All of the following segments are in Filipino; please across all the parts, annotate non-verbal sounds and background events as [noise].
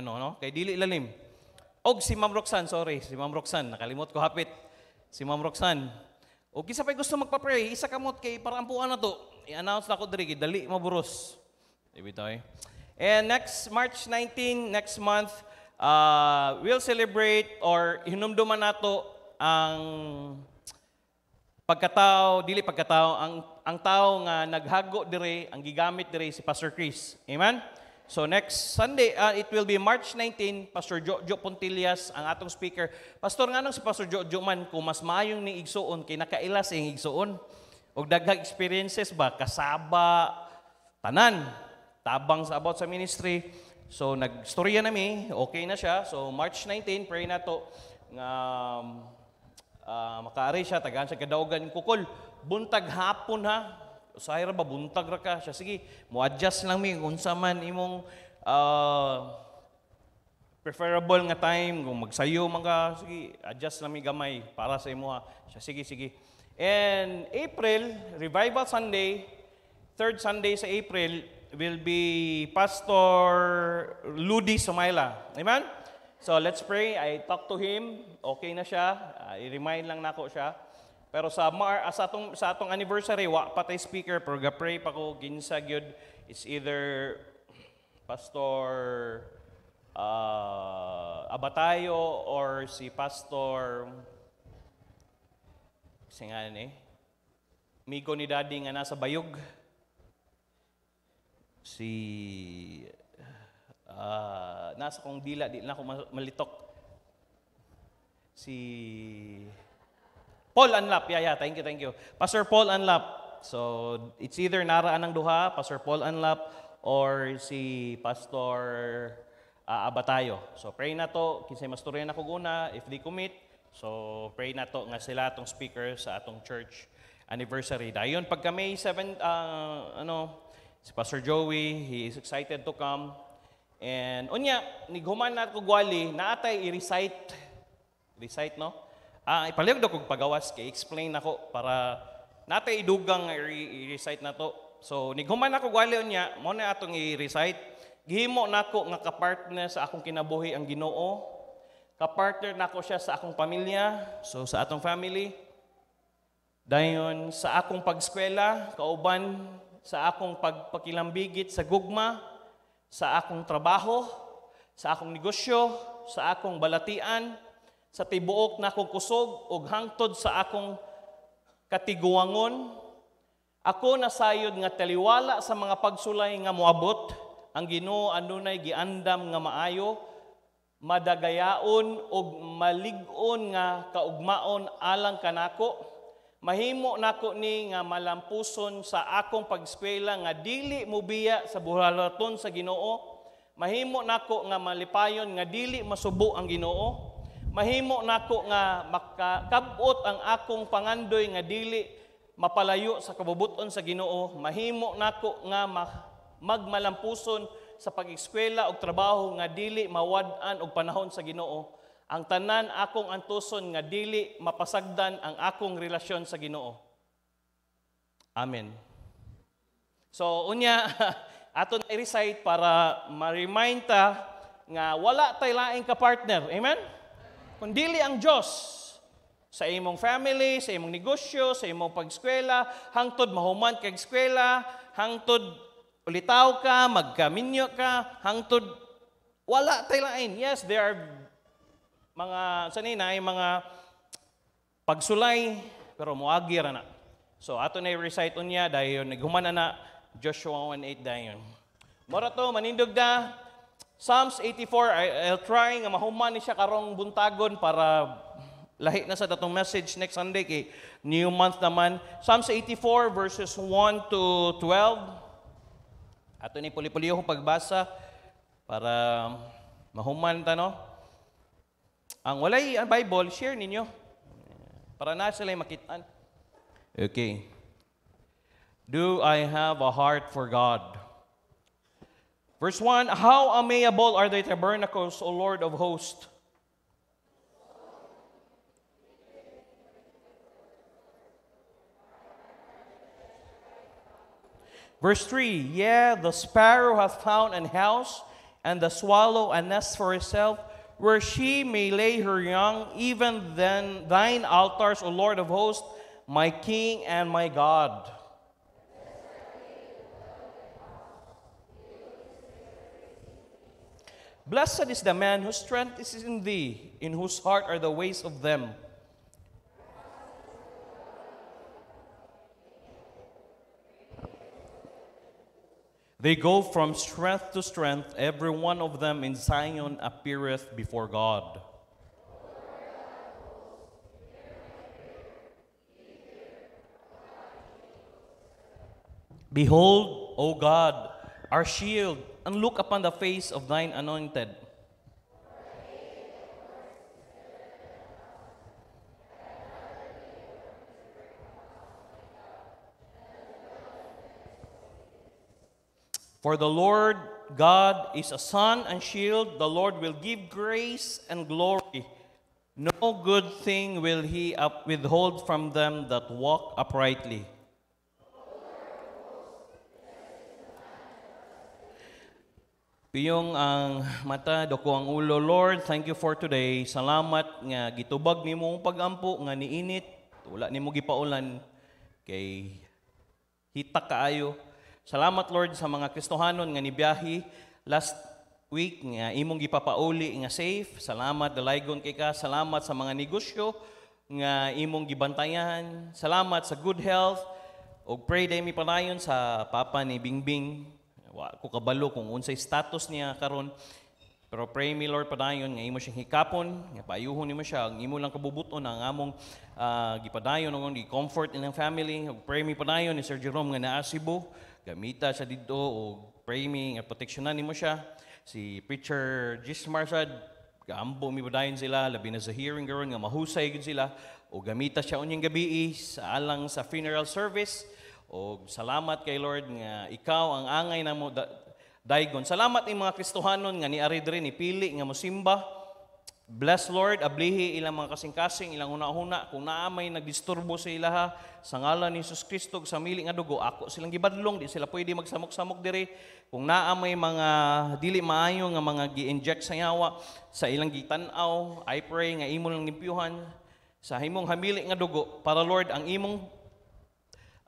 ano, no? Kay dili lalim. Og si Ma'am Roxanne, sorry, si Ma'am Roxanne, nakalimot ko hapit. Si Ma'am Roxanne. O kisa pa'y gusto magpa-pray, isa kamot kay para na to. I-announce na ko diri, dali maburos. Ibitoy. And next March 19, next month, uh, we'll celebrate or hinumduman nato ang pagkatao, dili pagkatao, ang, ang tao nga naghago dire, ang gigamit dire si Pastor Chris. Amen? So next Sunday, uh, it will be March 19, Pastor Jojo Pontillas, ang atong speaker. Pastor, nga nang si Pastor Jojo man, kung mas mayong ni Igsoon, kay nakailas ang Igsoon, o daghang experiences ba, kasaba, tanan, tabang sa about sa ministry. So nagstorya nami, okay na siya. So March 19, pray na to nga um, uh, makaari siya, tagaan siya kadaogan kukol. Buntag hapon ha, Usahira ba, buntag ra ka siya. Sige, mo-adjust lang mi kung man imong uh, preferable nga time, kung magsayo man ka, sige, adjust lang mi gamay para sa imo ha. Siya, sige, sige. And April, Revival Sunday, third Sunday sa April, will be Pastor Ludi Sumaila. Amen? So let's pray. I talk to him. Okay na siya. Uh, i-remind lang nako siya. Pero sa mar ah, sa atong sa atong anniversary wa patay speaker pero pray pa ko ginsa gyud it's either pastor uh, Abatayo or si pastor singan ni eh? Migo ni Daddy nga nasa Bayug si uh, nasa kong dila di na ako malitok si Paul Anlap. Yeah, yeah. Thank you, thank you. Pastor Paul Anlap. So, it's either Naraan ng Duha, Pastor Paul Anlap, or si Pastor uh, Abatayo. So, pray na to. Kinsay masturin na una, if they commit. So, pray na to nga sila atong speaker sa atong church anniversary. Dayon, pagka May 7, uh, ah, ano, si Pastor Joey, he is excited to come. And, unya, nighuman na ko gwali, naatay i-recite. Recite, no? Ah, ipaliwag kog pagawas kay explain nako para nate idugang i-recite na to. So nighuman ako gwali niya, mo na atong i-recite. Gihimo nako nga kapartner sa akong kinabuhi ang Ginoo. Kapartner nako siya sa akong pamilya, so sa atong family. Dayon sa akong pagskwela, kauban sa akong pagpakilambigit sa gugma, sa akong trabaho, sa akong negosyo, sa akong balatian, sa tibuok na kong kusog ug hangtod sa akong katiguangon. Ako nasayod nga taliwala sa mga pagsulay nga moabot ang Ginoo anunay giandam nga maayo madagayaon og malig-on nga kaugmaon alang kanako mahimo nako ni nga malampuson sa akong pagskwela nga dili mubiya sa buhalaton sa Ginoo mahimo nako nga malipayon nga dili masubo ang Ginoo mahimo nako nga makakabot ang akong pangandoy nga dili mapalayo sa kabubuton sa Ginoo mahimo nako nga magmalampuson sa pag-eskwela og trabaho nga dili mawad-an og panahon sa Ginoo ang tanan akong antuson nga dili mapasagdan ang akong relasyon sa Ginoo amen so unya [laughs] aton i-recite para ma-remind ta nga wala tay laing ka partner amen kundili ang Diyos sa imong family, sa imong negosyo, sa imong pag-eskwela, hangtod mahuman kay eskwela, hangtod ulitaw ka, magkaminyo ka, hangtod wala tay lain. Yes, there are mga sanina ay mga pagsulay pero muagi ra na. So ato na recite unya dayon naghuman na Joshua 1:8 dayon. Mora to manindog da Psalms 84, I, I'll trying nga mahuman ni siya karong buntagon para lahi na sa datong message next Sunday kay new month naman. Psalms 84 verses 1 to 12. Ato ni puli-puli pagbasa para mahuman ta no. Ang walay ang Bible, share ninyo. Para na sila makitaan. Okay. Do I have a heart for God? Verse 1 How amiable are thy tabernacles, O Lord of hosts! Verse 3 Yeah, the sparrow hath found an house, and the swallow a nest for herself, where she may lay her young, even then thine altars, O Lord of hosts, my King and my God. Blessed is the man whose strength is in thee, in whose heart are the ways of them. They go from strength to strength, every one of them in Zion appeareth before God. Behold, O God, our shield and look upon the face of thine anointed. For the Lord God is a sun and shield. The Lord will give grace and glory. No good thing will he withhold from them that walk uprightly. Iyong ang mata, dako ang ulo. Lord, thank you for today. Salamat nga gitubag ni mong pagampo, nga niinit. Wala ni mo gipaulan. Kay hitak kaayo. Salamat Lord sa mga Kristohanon nga nibiyahi last week nga imong gipapauli nga safe. Salamat dalaygon kay ka. Salamat sa mga negosyo nga imong gibantayan. Salamat sa good health. Og pray day mi palayon sa papa ni Bingbing Wa ko kabalo kung unsay status niya karon. Pero pray me Lord padayon nga imo siyang hikapon, nga paayuhon nimo siya ang imo lang kabubuton ang among uh, gipadayon ang gi-comfort ilang family. Ug pray me padayon ni Sir Jerome nga naa Cebu, gamita siya didto o pray me nga proteksyonan nimo siya. Si Preacher Gismar sad kaambo mi padayon sila labi na sa hearing karon nga mahusay gyud sila o gamita siya unyang gabi sa alang sa funeral service o salamat kay Lord nga ikaw ang angay na mo da, daigon. Salamat ni mga Kristohanon nga niari diri ni pili nga mo simba. Bless Lord, ablihi ilang mga kasing-kasing, ilang una-una, kung naamay nagdisturbo sa ilaha, sa ngalan ni Jesus Kristo, sa mili nga dugo, ako silang gibadlong, di sila pwede magsamok-samok diri. Kung naamay mga dili maayo nga mga gi-inject sa yawa, sa ilang gitanaw, I pray nga imo lang nimpyuhan, sa himong hamili nga dugo, para Lord, ang imong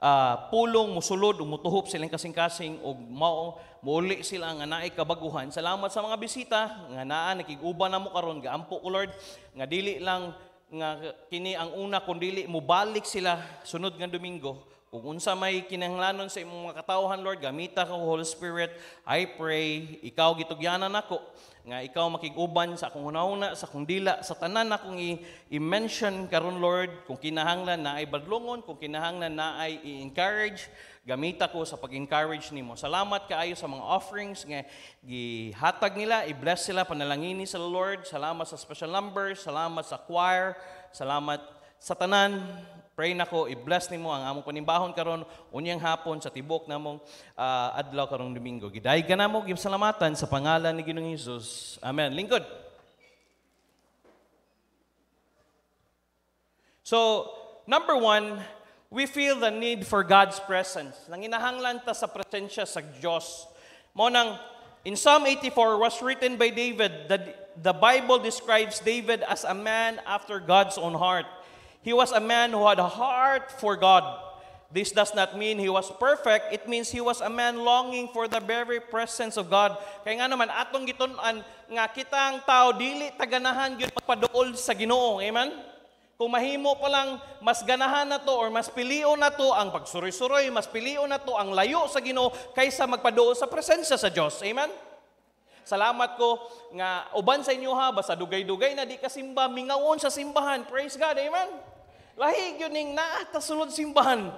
uh, pulong musulod umutuhop mutuhop silang kasing-kasing o mao muli sila nga naay kabaguhan. Salamat sa mga bisita nga naa nakiguba na mo karon gaampo ko Lord nga dili lang nga kini ang una kun dili mubalik sila sunod nga Domingo kung unsa may kinahanglanon sa imong mga katawhan, Lord, gamita ka, Holy Spirit. I pray, ikaw gitugyanan ako, nga ikaw makiguban sa akong hunahuna, sa akong dila, sa tanan na akong i-mention karon Lord, kung kinahanglan na ay badlongon, kung kinahanglan na ay i-encourage, gamita ko sa pag-encourage nimo. Salamat kaayo sa mga offerings nga gihatag nila, i-bless sila, panalangini sa Lord. Salamat sa special numbers, salamat sa choir, salamat sa tanan, Pray nako i-bless nimo ang among panimbahon karon unyang hapon sa tibok namong uh, adlaw karong Domingo. Gidayeg kanamo gibsalamatan sa pangalan ni Ginoong Hesus. Amen. Lingkod. So, number one, we feel the need for God's presence. Nanginahanglan ta sa presensya sa Dios. Mo nang in Psalm 84 was written by David that the Bible describes David as a man after God's own heart. He was a man who had a heart for God. This does not mean he was perfect. It means he was a man longing for the very presence of God. Kaya nga naman, atong gitunan nga kitang ang tao, dili taganahan yun magpaduol sa ginoo. Amen? Kung mahimo pa lang, mas ganahan na to or mas pilio na to ang pagsuroy-suroy, mas pilio na to ang layo sa ginoo kaysa magpaduol sa presensya sa Diyos. Amen? Salamat ko nga uban sa inyo ha, basta dugay-dugay na di kasimba, mingawon sa simbahan. Praise God. Amen? Lahi yun ning naa ta simbahan.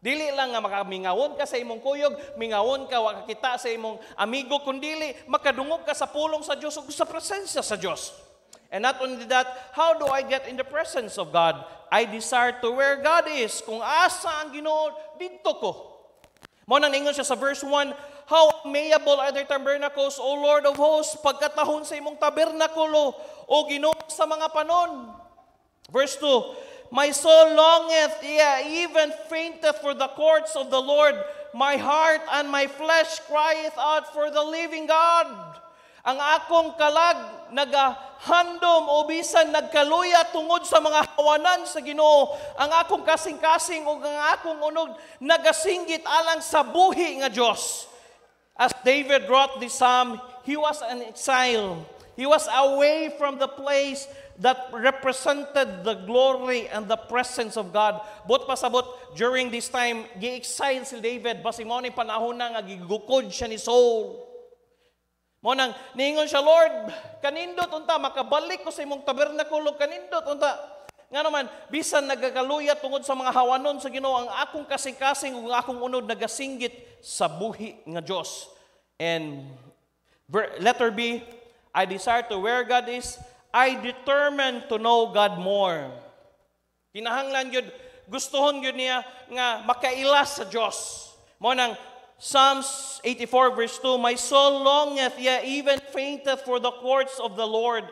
Dili lang nga makamingawon ka sa imong kuyog, mingawon ka wa kita sa imong amigo kundili makadungog ka sa pulong sa Dios ug sa presensya sa Dios. And not only that, how do I get in the presence of God? I desire to where God is. Kung asa ang Ginoo, didto ko. Mao nang ingon siya sa verse 1, How mayable are their tabernacles, O Lord of hosts, pagkatahon sa imong tabernakulo, O Ginoo sa mga panon. Verse 2, My soul longeth, yea, even fainteth for the courts of the Lord. My heart and my flesh crieth out for the living God. Ang akong kalag nagahandom o bisan nagkaluya tungod sa mga hawanan sa Ginoo. Ang akong kasing-kasing o ang akong unog nagasingit alang sa buhi nga As David wrote this psalm, he was an exile. He was away from the place that represented the glory and the presence of God. But pasabot, during this time, gi-exile si David, basi mo ni panahon na nga gigukod siya ni Saul. Mo nang ningon siya, Lord, kanindot unta, makabalik ko sa imong tabernakulo, kanindot unta. Nga naman, bisan nagagaluya tungod sa mga hawanon sa Ginoo ang akong kasing-kasing ug akong unod nagasinggit sa buhi nga Dios. And letter B, I desire to where God is, I determined to know God more. Kinahanglan yun, gustohon yun niya nga makailas sa Diyos. Mo nang Psalms 84 verse 2, My soul longeth, yea, even fainteth for the courts of the Lord.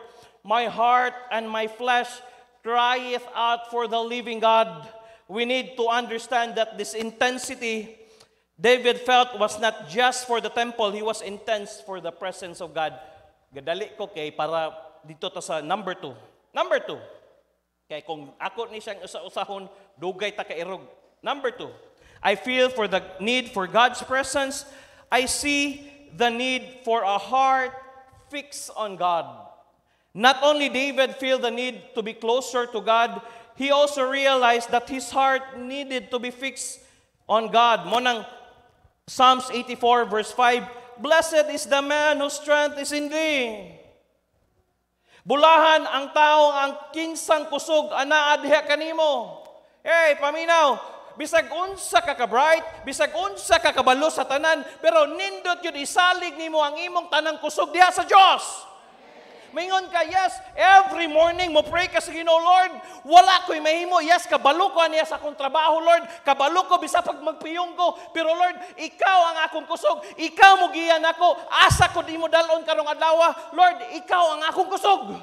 My heart and my flesh crieth out for the living God. We need to understand that this intensity David felt was not just for the temple, he was intense for the presence of God. Gadali ko kay para dito ta sa number 2. Number 2. Kay kung ako ni siyang usahon dugay ta kairog. Number 2. I feel for the need for God's presence. I see the need for a heart fixed on God. Not only David feel the need to be closer to God, he also realized that his heart needed to be fixed on God. Mo nang Psalms 84 verse 5, Blessed is the man whose strength is in thee, Bulahan ang tao ang kinsang kusog ana adha kanimo. Hey, paminaw, bisag unsa ka ka-bright, bisag unsa ka kabalo sa tanan, pero nindot yun isalig nimo ang imong tanang kusog diha sa Dios. Mingon ka, yes, every morning mo pray ka sa Ginoo, Lord, wala ko'y mahimo. Yes, kabalo ko niya sa akong trabaho, Lord. Kabalo ko bisa pag magpiyong ko. Pero Lord, ikaw ang akong kusog. Ikaw mo giyan ako. Asa ko di mo dalon karong adlaw. Ah. Lord, ikaw ang akong kusog.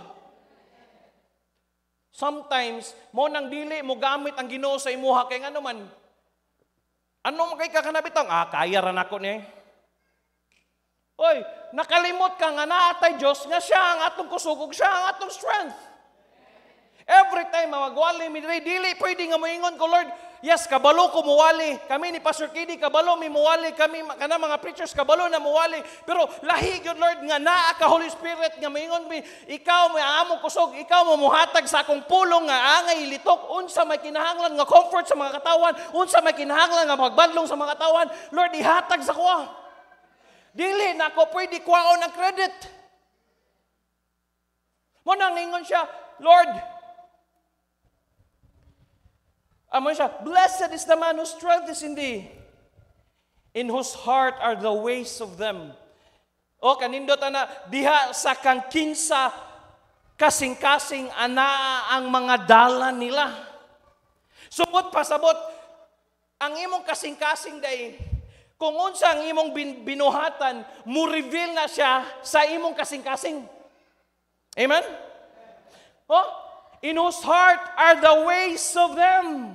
Sometimes, mo nang dili mo gamit ang Ginoo sa imuha kay nga Ano man kay kakanabitang? Ah, kaya ra nako ni. Oy, nakalimot ka nga na atay Diyos nga siya ang atong kusugog, siya ang atong strength. Every time mawagwali, minre, dili pwede nga moingon ko, Lord, yes, kabalo ko muwali. Kami ni Pastor Kidi, kabalo mi muwali. Kami, kana mga preachers, kabalo na muwali. Pero lahi yun, Lord, nga naa ka Holy Spirit, nga moingon mi, ikaw mo among kusog, ikaw mo muhatag sa akong pulong, nga angay litok, unsa may kinahanglan nga comfort sa mga katawan, unsa may kinahanglan nga magbandlong sa mga katawan, Lord, ihatag sa kuwa. Dili na ko pwede kwaon ang credit. Mo nang ingon siya, Lord, Amo siya, blessed is the man whose strength is in thee, in whose heart are the ways of them. O kanindot ana diha sa kang kinsa kasing-kasing ana ang mga dala nila. Sumod pasabot ang imong kasing-kasing day kung unsa ang imong bin, binuhatan, mo reveal na siya sa imong kasing-kasing. Amen? Oh, in whose heart are the ways of them.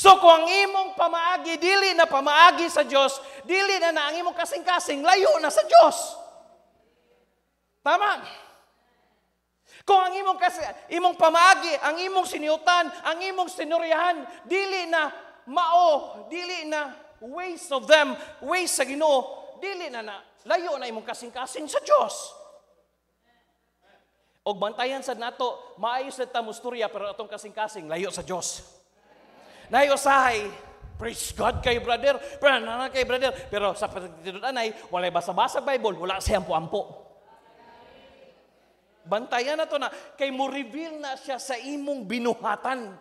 So kung ang imong pamaagi, dili na pamaagi sa Dios, dili na na ang imong kasing-kasing, layo na sa Dios. Tama? Kung ang imong, kasi, imong pamaagi, ang imong siniutan, ang imong sinuryahan, dili na mao, dili na ways of them, ways sa Ginoo, dili na na layo na imong kasing-kasing sa Dios. Og bantayan sad nato, maayo sa ta musturya pero atong kasing-kasing layo sa Dios. Nayo sahay, praise God kay brother, Pero nana kay brother, pero sa pagtitudod anay, wala basa-basa Bible, wala siyang ampo Bantayan na to na, kay mo reveal na siya sa imong binuhatan.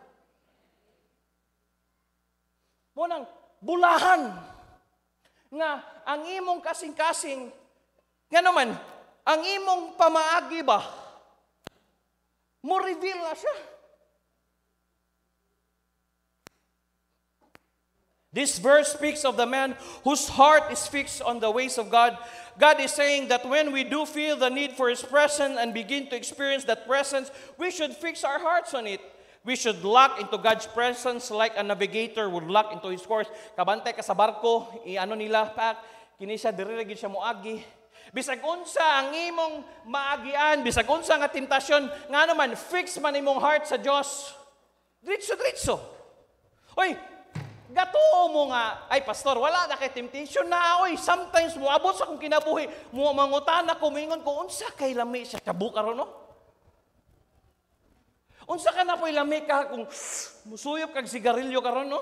Mo nang bulahan nga ang imong kasing-kasing nga naman ang imong pamaagi ba mo reveal na siya This verse speaks of the man whose heart is fixed on the ways of God. God is saying that when we do feel the need for His presence and begin to experience that presence, we should fix our hearts on it. We should lock into God's presence like a navigator would lock into his course. Kabantay ka sa barko, iano nila, pak, kini siya, diriragin siya moagi. Bisag unsa ang imong maagian, bisag unsa nga tentasyon, nga naman, fix man imong heart sa Dios. Diretso, diretso. Oy, gatuo mo nga, ay pastor, wala na kay temptation na, oy, sometimes muabot sa kong kinabuhi, mo mangutan na, kumingon ko, unsa kay lami siya, tabuk no? Unsa ka na po ilamig ka kung musuyop kag sigarilyo karon no?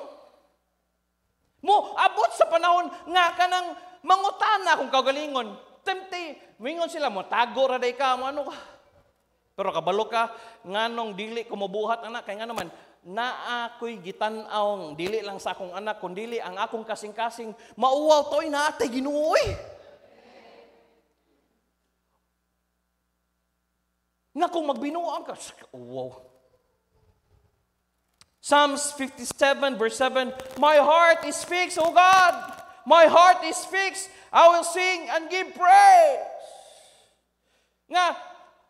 Mo abot sa panahon nga ka kanang mangutana kung kagalingon. Tempti, mingon sila mo tago ra day ka mo ano ka. Pero kabalo ka nganong dili ko mabuhat anak kay nga naman naa ko'y gitan dili lang sa akong anak dili ang akong kasing-kasing mauwaw toy na ate ginuoy. Nga kung magbinuang ka, wow, Psalms 57, verse 7, My heart is fixed, O God! My heart is fixed. I will sing and give praise. Nga,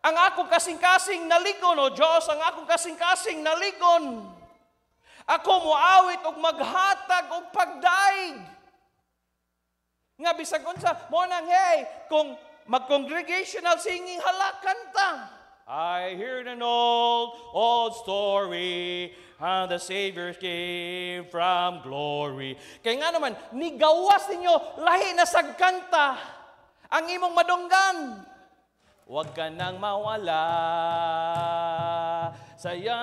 ang ako kasing-kasing naligon, O Diyos, ang ako kasing-kasing naligon. Ako muawit og maghatag og pagdaig. Nga bisag unsa mo nang hey kung mag-congregational singing hala kanta. I heard an old, old story how the Savior came from glory. Kaya nga naman, nigawas ninyo lahi na sagkanta ang imong madunggan. Huwag ka nang mawala saya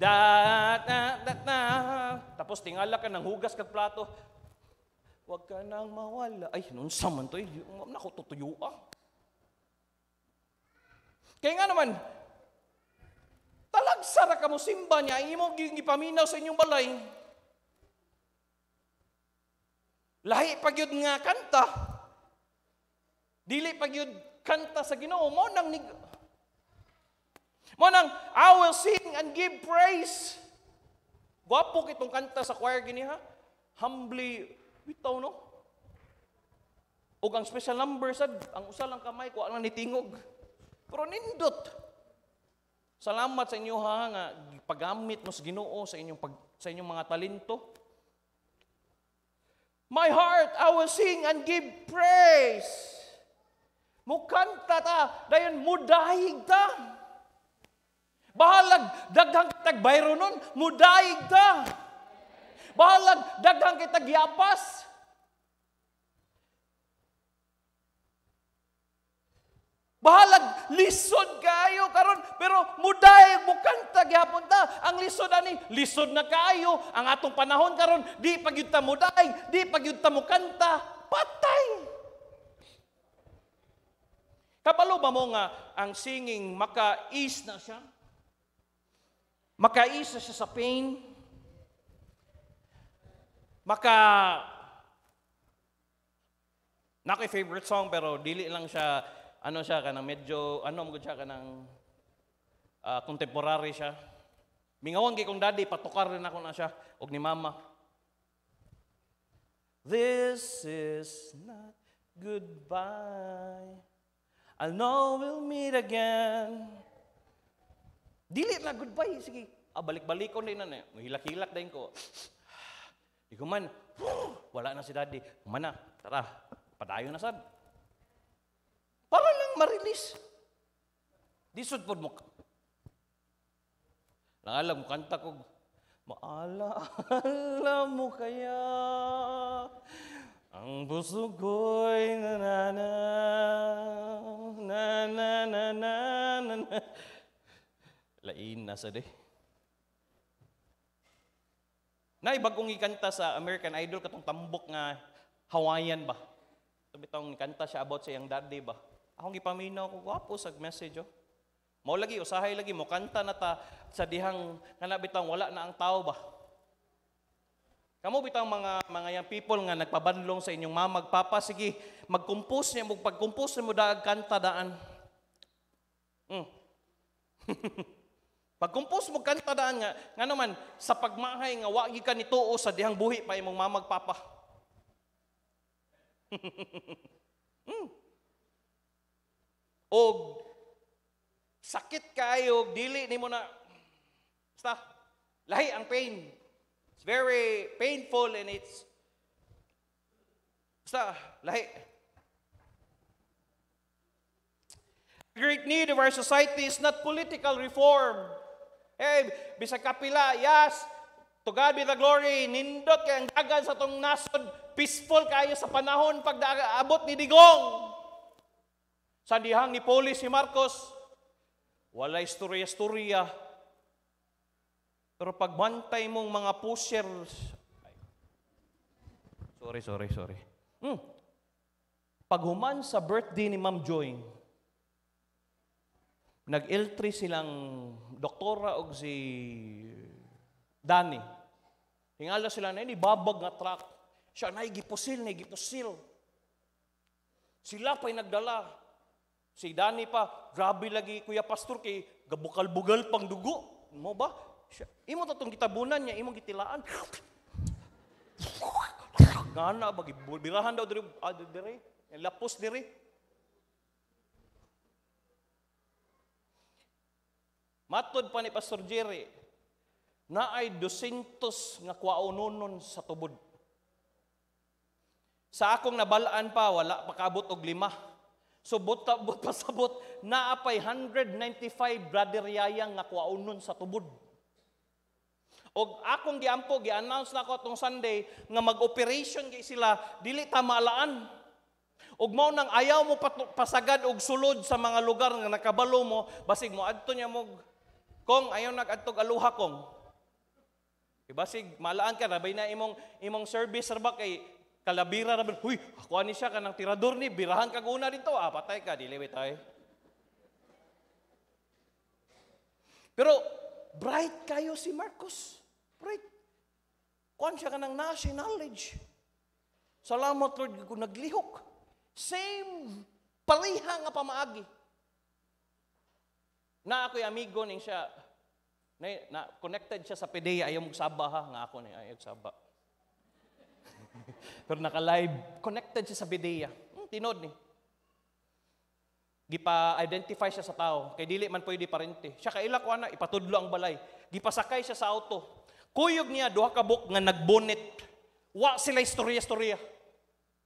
da, da, da, da. Tapos tingala ka ng hugas kag plato. Huwag ka nang mawala. Ay, nun sa man to eh. Nakututuyuan. Ah. Kaya nga naman, talagsara ka mo simba niya, imo gipaminaw sa inyong balay. Lahi pagyud nga kanta. Dili pagyud kanta sa Ginoo mo nang nig mo nang I will sing and give praise. Gwapo kitong kanta sa choir gini ha. Humbly bitaw no. Ug ang special number sad ang usa lang kamay ko ang nitingog. Pero nindot. Salamat sa inyo ha, nga paggamit mo sa ginoo sa inyong, pag, sa inyong mga talento. My heart, I will sing and give praise. Mukanta ta, dayon mudahig ta. Bahalag, daghang kitag bayro nun, mudahig ta. Bahalag, daghang kitag yapas. Bahalag lisod kayo karon pero muday bukang tagyapon ta ang lisod ani lisod na kayo ang atong panahon karon di pagyud ta muday di pagyud ta mukanta patay Kapalo ba mo nga ang singing maka ease na siya? Makais na siya sa pain? Maka Naki favorite song pero dili lang siya ano siya kanang medyo ano mo siya kanang uh, contemporary siya. Mingawan kay kong daddy patukar rin ako na siya og ni mama. This is not goodbye. I'll know we'll meet again. Dili na goodbye sige. Ah, balik-balik ko din na na. Hilak-hilak din ko. Di [sighs] man. [sighs] Wala na si daddy. Mana, tara. Padayo na sad ma-release. Disod po mo. Nangalag mo kanta ko, Maalaala mo kaya ang puso ko'y nanana, na na Lain na sa de. Nay, bagong ikanta sa American Idol, katong tambok nga Hawaiian ba? Ito bitong ikanta siya about sa iyang daddy ba? Akong gipaminaw ko, gwapo sag message oh. Mao lagi usahay lagi mo kanta na ta sa dihang nga bitang wala na ang tao ba. Kamo bitang mga mga yang people nga nagpabanlong sa inyong mama magpapa sige magkumpos niya mo pagkumpos mo daag kanta daan. Mm. [laughs] pagkumpos mo kanta daan nga nga naman sa pagmahay nga wagi ka nituo sa dihang buhi pa imong mama magpapa. [laughs] mm og sakit kayo, dili nimo na basta lahi ang pain. It's very painful and it's basta lahi. The great need of our society is not political reform. Eh, bisag kapila, yes, to God be the glory, nindot kay ang dagan sa tong nasod, peaceful kayo sa panahon pag abot ni Digong. Sa ni Pauli si Marcos, wala istorya-istorya. Pero pagbantay mong mga pushers, sorry, sorry, sorry. Hmm. Paghuman sa birthday ni Ma'am Joy, nag l silang doktora og si Danny. Hingala sila na ini babag nga truck. Siya na gipusil, na gipusil. Sila pa'y nagdala. Si Dani pa, grabe lagi kuya pastor kay gabukal-bugal pang dugo. Mo ba? Siya, imo tatong gitabunan niya, imong gitilaan. Gana bagi birahan daw diri ado ah, diri, lapos diri. Matod pa ni Pastor Jerry, na ay 200 nga kwaononon sa tubod. Sa akong nabalaan pa, wala pakabot og lima So buta but pasabot na apay 195 brother yayang nga kuaunon sa tubod. Og akong giampo gi-announce na ko atong Sunday nga mag-operation kay sila dili ta maalaan. Og mao nang ayaw mo pasagad og sulod sa mga lugar nga nakabalo mo basig mo adto niya mo kong ayaw nag nagadtog aluha kong. Ibasig malaan ka na bay na imong imong service ra kay kalabira na, huy, ako ni siya ka tirador ni, birahan kag una dito, ah, patay ka, diliwit ay. Pero, bright kayo si Marcos. Bright. Kuhan siya kanang national nasa knowledge. Salamat, Lord, ko naglihok. Same, paliha nga pamaagi. Na ako'y amigo ning siya, na, na, connected siya sa PDEA, ayaw mo sabaha nga ako na ayaw sabaha pero naka-live, connected siya sa Bidea. Hmm, tinod ni. Gipa-identify siya sa tao. Kay dili man pwede parente. Siya kaila ko na, ipatudlo ang balay. Gipasakay siya sa auto. Kuyog niya, duha ka buk nga nagbonet. Wa sila istorya-istorya.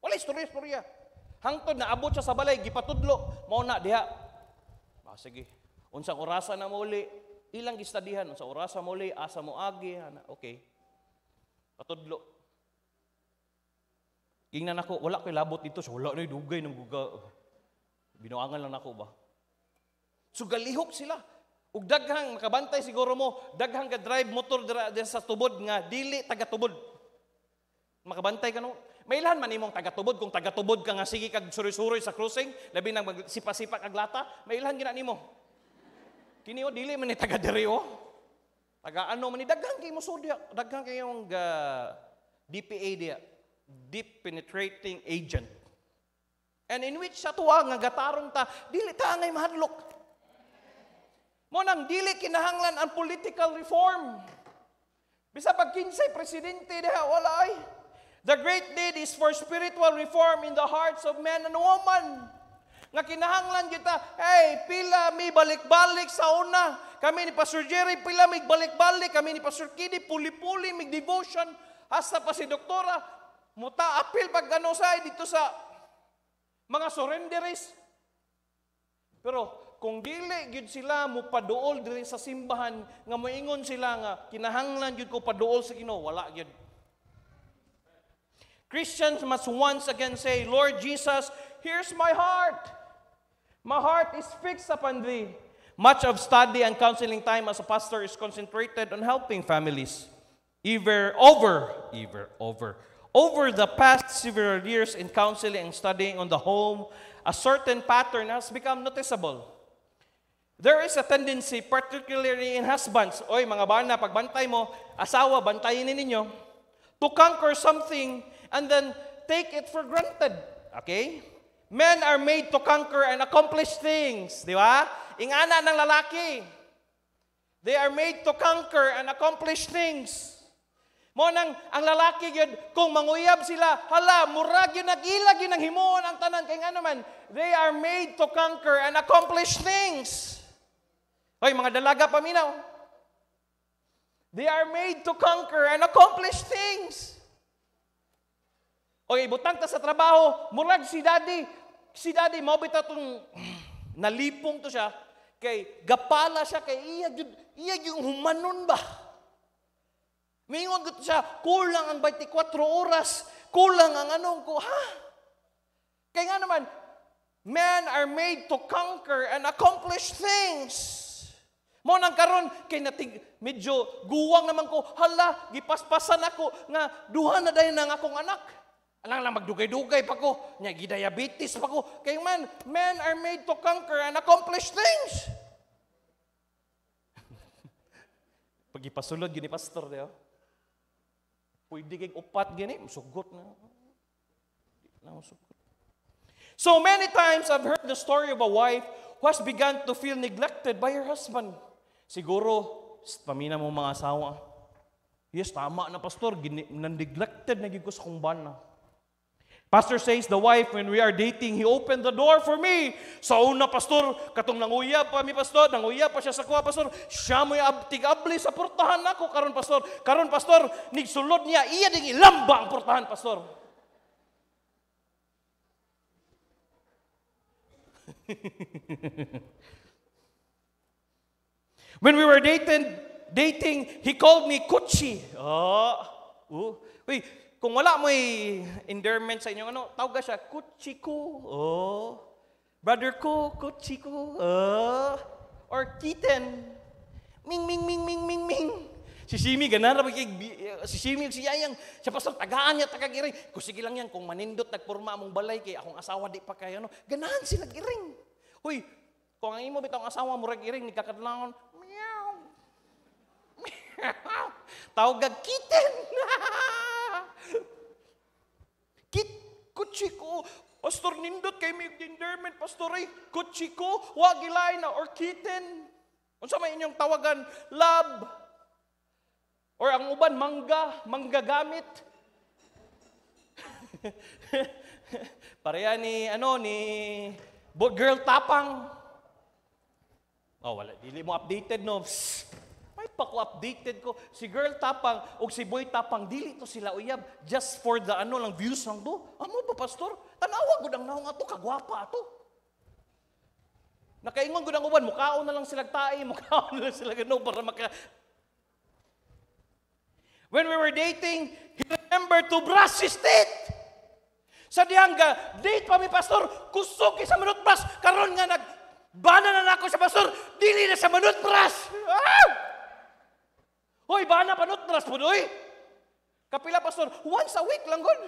Wala istorya-istorya. Hangtod na abot siya sa balay, gipatudlo. Mao na diha. Ah, sige. Unsang orasa na muli, ilang gistadihan. Unsang orasa muli, asa mo agi. Hana. Okay. Patudlo. Ingnan ako, wala ko'y labot dito. So, wala na'y dugay ng guga. Binuangan lang ako ba? So, galihok sila. Ug daghang makabantay siguro mo, daghang ka drive motor dira sa tubod nga dili taga tubod. Makabantay ka no. Mailan man imong taga tubod kung taga tubod ka nga sige kag suroy-suroy sa crossing, labi nang magsipa-sipa kag lata, mailan gina nimo. Kini o oh, dili man ni taga diri oh. Taga ano man ni daghang kay mo sudya, daghang kay imong uh, ah, DPA dia deep penetrating agent. And in which sa tuwa nga gatarong ta, dili ta ngay mahadlok. Mo nang dili kinahanglan ang political reform. Bisa pag kinsay presidente diha wala ay. The great need is for spiritual reform in the hearts of men and women. Nga kinahanglan kita, hey, pila mi balik-balik sa una. Kami ni Pastor Jerry, pila mi balik-balik. Kami ni Pastor Kidi, puli-puli, mig devotion. Hasta pa si Doktora, Muta apil pag ano say eh, dito sa mga surrenderies. Pero kung dili gyud sila mo paduol diri sa simbahan nga moingon sila nga kinahanglan gyud ko paduol sa Ginoo, wala gyud. Christians must once again say, Lord Jesus, here's my heart. My heart is fixed upon thee. Much of study and counseling time as a pastor is concentrated on helping families. Ever over, ever over Over the past several years in counseling and studying on the home, a certain pattern has become noticeable. There is a tendency, particularly in husbands, oy mga bana, pagbantay mo, asawa, bantayin ninyo, to conquer something and then take it for granted. Okay? Men are made to conquer and accomplish things. Di ba? Ingana ng lalaki. They are made to conquer and accomplish things. Mo nang ang lalaki gyud kung manguyab sila, hala murag yun nagilag yun ang himuon ang tanan kay nga naman, they are made to conquer and accomplish things. Hoy mga dalaga paminaw. They are made to conquer and accomplish things. Okay, butang ta sa trabaho, murag si daddy, si daddy mao bitaw [clears throat] nalipong to siya kay gapala siya kay iya iya yung humanon ba. Mingon ko siya, kulang ang 24 oras, kulang ang anong ko, ha? Kaya nga naman, men are made to conquer and accomplish things. Mo nang karon kay natig medyo guwang naman ko hala gipaspasan ako nga duha na dayon ang akong anak. Alang lang magdugay-dugay pa ko, nya gidiabetes pa ko. Kay man, men are made to conquer and accomplish things. Pagipasulod yun ni pastor, di ba? Pwede kay upat gini, sugot na. Di So many times I've heard the story of a wife who has begun to feel neglected by her husband. Siguro, pamina mo mga asawa. Yes, tama na pastor, Gini, neglected na gigos kong bana. Pastor says, the wife, when we are dating, he opened the door for me. Sa una, pastor, katong nanguya pa mi, pastor, nanguya pa siya sa kuha, pastor, siya mo'y tigabli sa portahan ako, karon pastor, karon pastor, nigsulod niya, iya ding ilamba ang portahan, pastor. [laughs] when we were dating, dating, he called me Kuchi. Oh, ah, ooh. Uh, wait, Kung wala mo endearment sa inyo, ano, tawag siya, kuchiku. Oh. Brother ko, kuchiku. Oh. Or kitten. Ming, ming, ming, ming, ming, ming. Si Simi, ganan na magig, eh, si Simi, si Yayang, siya pastor, tagaan niya, tagagiring. Kung sige lang yan, kung manindot, nagporma among balay, kay akong asawa, di pa kayo, no? ganahan sila giring. Hoy, kung ang imo bitang asawa, mo murag iring, nagkakadlangon, meow, [laughs] meow, tawag kitten. [laughs] kutsi ko. Pastor nindot kay mig dinderment pastor ay kutsi ko wa na or kitten. Unsa may inyong tawagan? love. Or ang uban mangga, manggagamit. [laughs] Pareha ni ano ni Girl Tapang. Oh, wala, dili mo updated no. Psst. Ay, paku-updated ko. Si girl tapang o si boy tapang, dili to sila uyab. Just for the ano lang views lang do. Amo ba, pastor? Tanawa gud ang naong ato, kagwapa ato. Nakaingon gud ang uban, mukhaon na lang sila tae, [laughs] mukhaon na lang sila gano para maka... When we were dating, he remembered to brush his teeth. Sa diyang date pa mi pastor, kusog sa manutbras, karon nga nag Bana na ako sa pastor, dili na sa manutbras. [laughs] Ah! Hoy, bana panot na raspod, hoy. Kapila, pastor, once a week lang gun.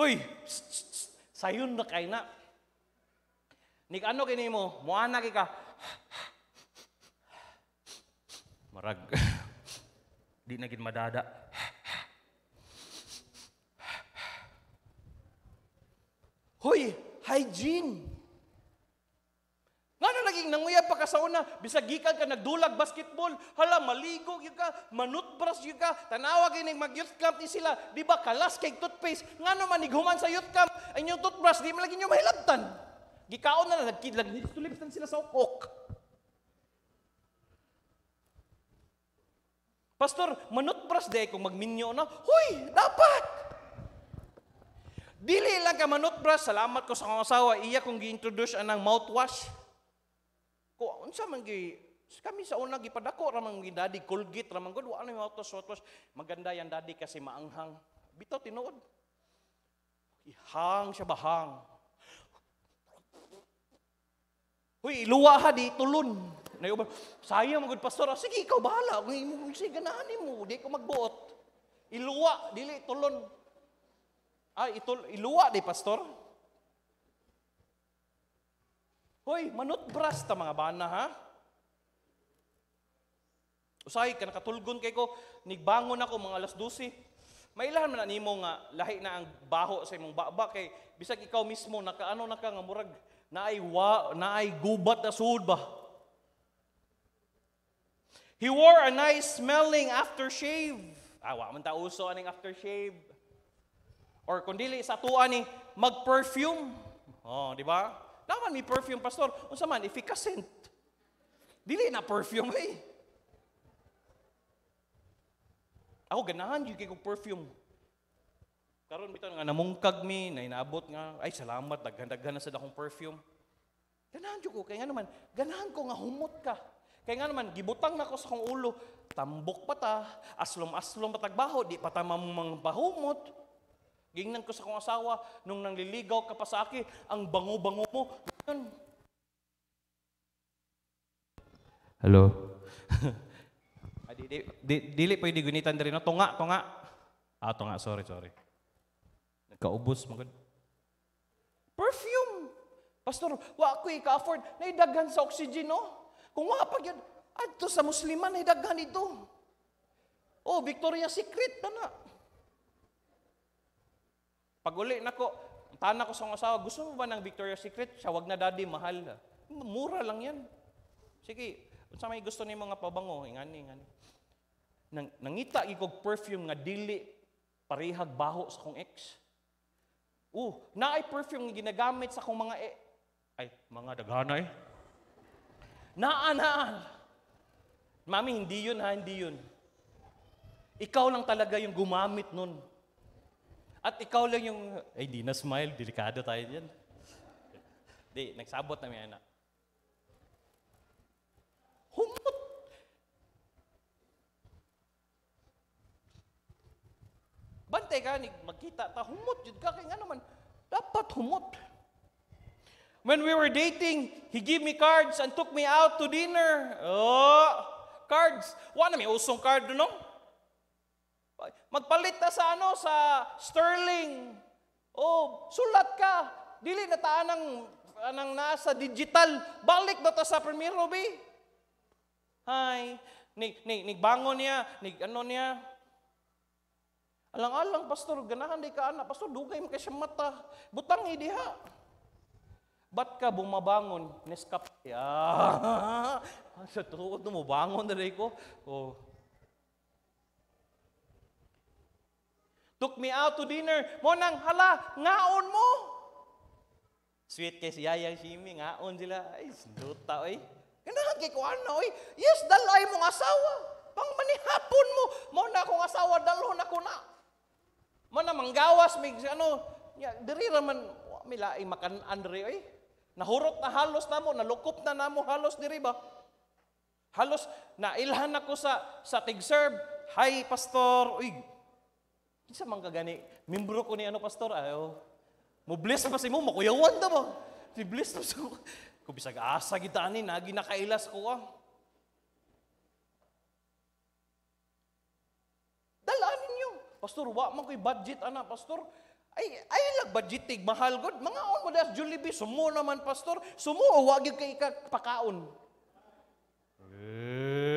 Uy, sayon na kay na. Nik ano kini mo? Muana kay ka. [sighs] Marag. [laughs] Di na gid madada. [sighs] Hoy, hygiene. Nga na naging nanguya pa ka bisagikan ka nagdulag basketball, hala maligo gyud ka, manutbrush gyud ka, tanawa kay mag youth camp ni sila, di ba kalas kay toothpaste, nga no manighuman sa youth camp, ay yung toothbrush di man lagi mahilabtan. Gikaon na lang nagkidlag niliptan sila sa ukok. Pastor, manutbrush day kung magminyo na, huy, dapat! Dili lang ka manutbrush, salamat ko sa akong asawa, iya kong gi-introduce anang mouthwash ko unsa man gi kami sa una gipadako ramang gi daddy Colgate ramang gud wa na watos-watos maganda yan daddy kasi maanghang bitaw tinuod ihang siya bahang Huy, iluwa ha di tulun. Nayo ba? Sayang magud pastor. Ah, sige ikaw bahala. Kung imong sige ganahan nimo, di ko magbuot. Iluwa dili tulun. Ay, ah, itul iluwa di pastor. Hoy, manut bras ta mga bana ha? Usahay ka nakatulgon kay ko, nigbangon ako mga alas 12. Mailahan man nimo nga lahi na ang baho sa imong baba kay bisag ikaw mismo nakaano na ka nga murag naay wa, naay gubat na sud ba. He wore a nice smelling aftershave. Awa ah, man ta uso aning aftershave. Or kung dili sa tuan ni mag-perfume. Oh, di ba? Daman may perfume, pastor. Unsa man, efficacent. Dili na perfume, eh. Ako, ganahan yung kong perfume. Karon bitaw nga namungkag mi, na inaabot nga, ay salamat, daghan na sa dakong perfume. Ganahan jud ko kay nga naman, ganahan ko nga humot ka. Kay nga naman gibutang ko sa kong ulo, tambok pa ta, aslom-aslom patagbaho, di pa ta mamang bahumot. Gingnan ko sa kong asawa, nung nangliligaw ka pa sa akin, ang bango-bango mo. Ganyan. Hello? [laughs] dili, di, dili pwede gunitan diri no. Tunga, tunga. Ah, tunga, sorry, sorry. Nagkaubos magud. Perfume. Pastor, wa ko i-afford. Naidagan sa oxygen, no? Kung wa pa gyud, adto sa musliman naidagan ito. Oh, Victoria Secret na na. Pag uli nako, tana ko sa asawa, gusto mo ba ng Victoria's Secret? Siya, wag na daddy, mahal na. Mura lang yan. Sige, unsa may gusto ni mga pabango, ingani, ingani. Nang, nangita ikog perfume nga dili parehag baho sa kong ex. Uh, naay perfume nga ginagamit sa kong mga e ay, mga daghanay. Eh. Naan, naan. Mami, hindi yun ha, hindi yun. Ikaw lang talaga yung gumamit nun. At ikaw lang yung, ay, di na smile, delikado tayo dyan. di, nagsabot na may anak. Humot! Bante ka, magkita ta, humot, jud ka, kaya nga naman, dapat humot. When we were dating, he gave me cards and took me out to dinner. Oh, cards. Wala na usong card, no? Magpalit ta sa ano, sa sterling. Oh, sulat ka. Dili na taan ang, anang nasa digital. Balik na ta sa Premier Ruby. Hi. Ni, ni, nigbangon niya, nig ano niya. Alang-alang, pastor, ganahan di ka anak. Pastor, dugay mo kay siya mata. Butang idiha. Ba't ka bumabangon? Neskap. Ah, [laughs] sa tuod mo, bangon na ko. Oh, Took me out to dinner. Mo nang hala, ngaon mo. Sweet kay si Yayang Shimi, ngaon sila. Ay, sinduta, oy. Ganahan kay kuan na, oy. Yes, dalay mong asawa. Pang manihapon mo. Mo na akong asawa, dalhon ako na. Mo na manggawas, mig, ano, ya, diri raman, mila, ay makan Andre, oy. Nahurot na halos na mo, nalukop na na mo halos diri ba? Halos nailhan ako sa sa tig-serve. Hi, pastor. Uy, Kinsa man kagani, membro ko ni ano pastor, ayo. Mo bless pa si mo, makuyawan ta mo. Si bless pa sa ko. Kung bisag asa kita ani, na ginakailas ko ah. Dalaan ninyo. Pastor, wa man ko'y budget ana, pastor. Ay, ay lag tig mahal god. Mga on mo das Jollibee, sumo naman pastor. Sumo, wag gyud kay ka pakaon. Eh.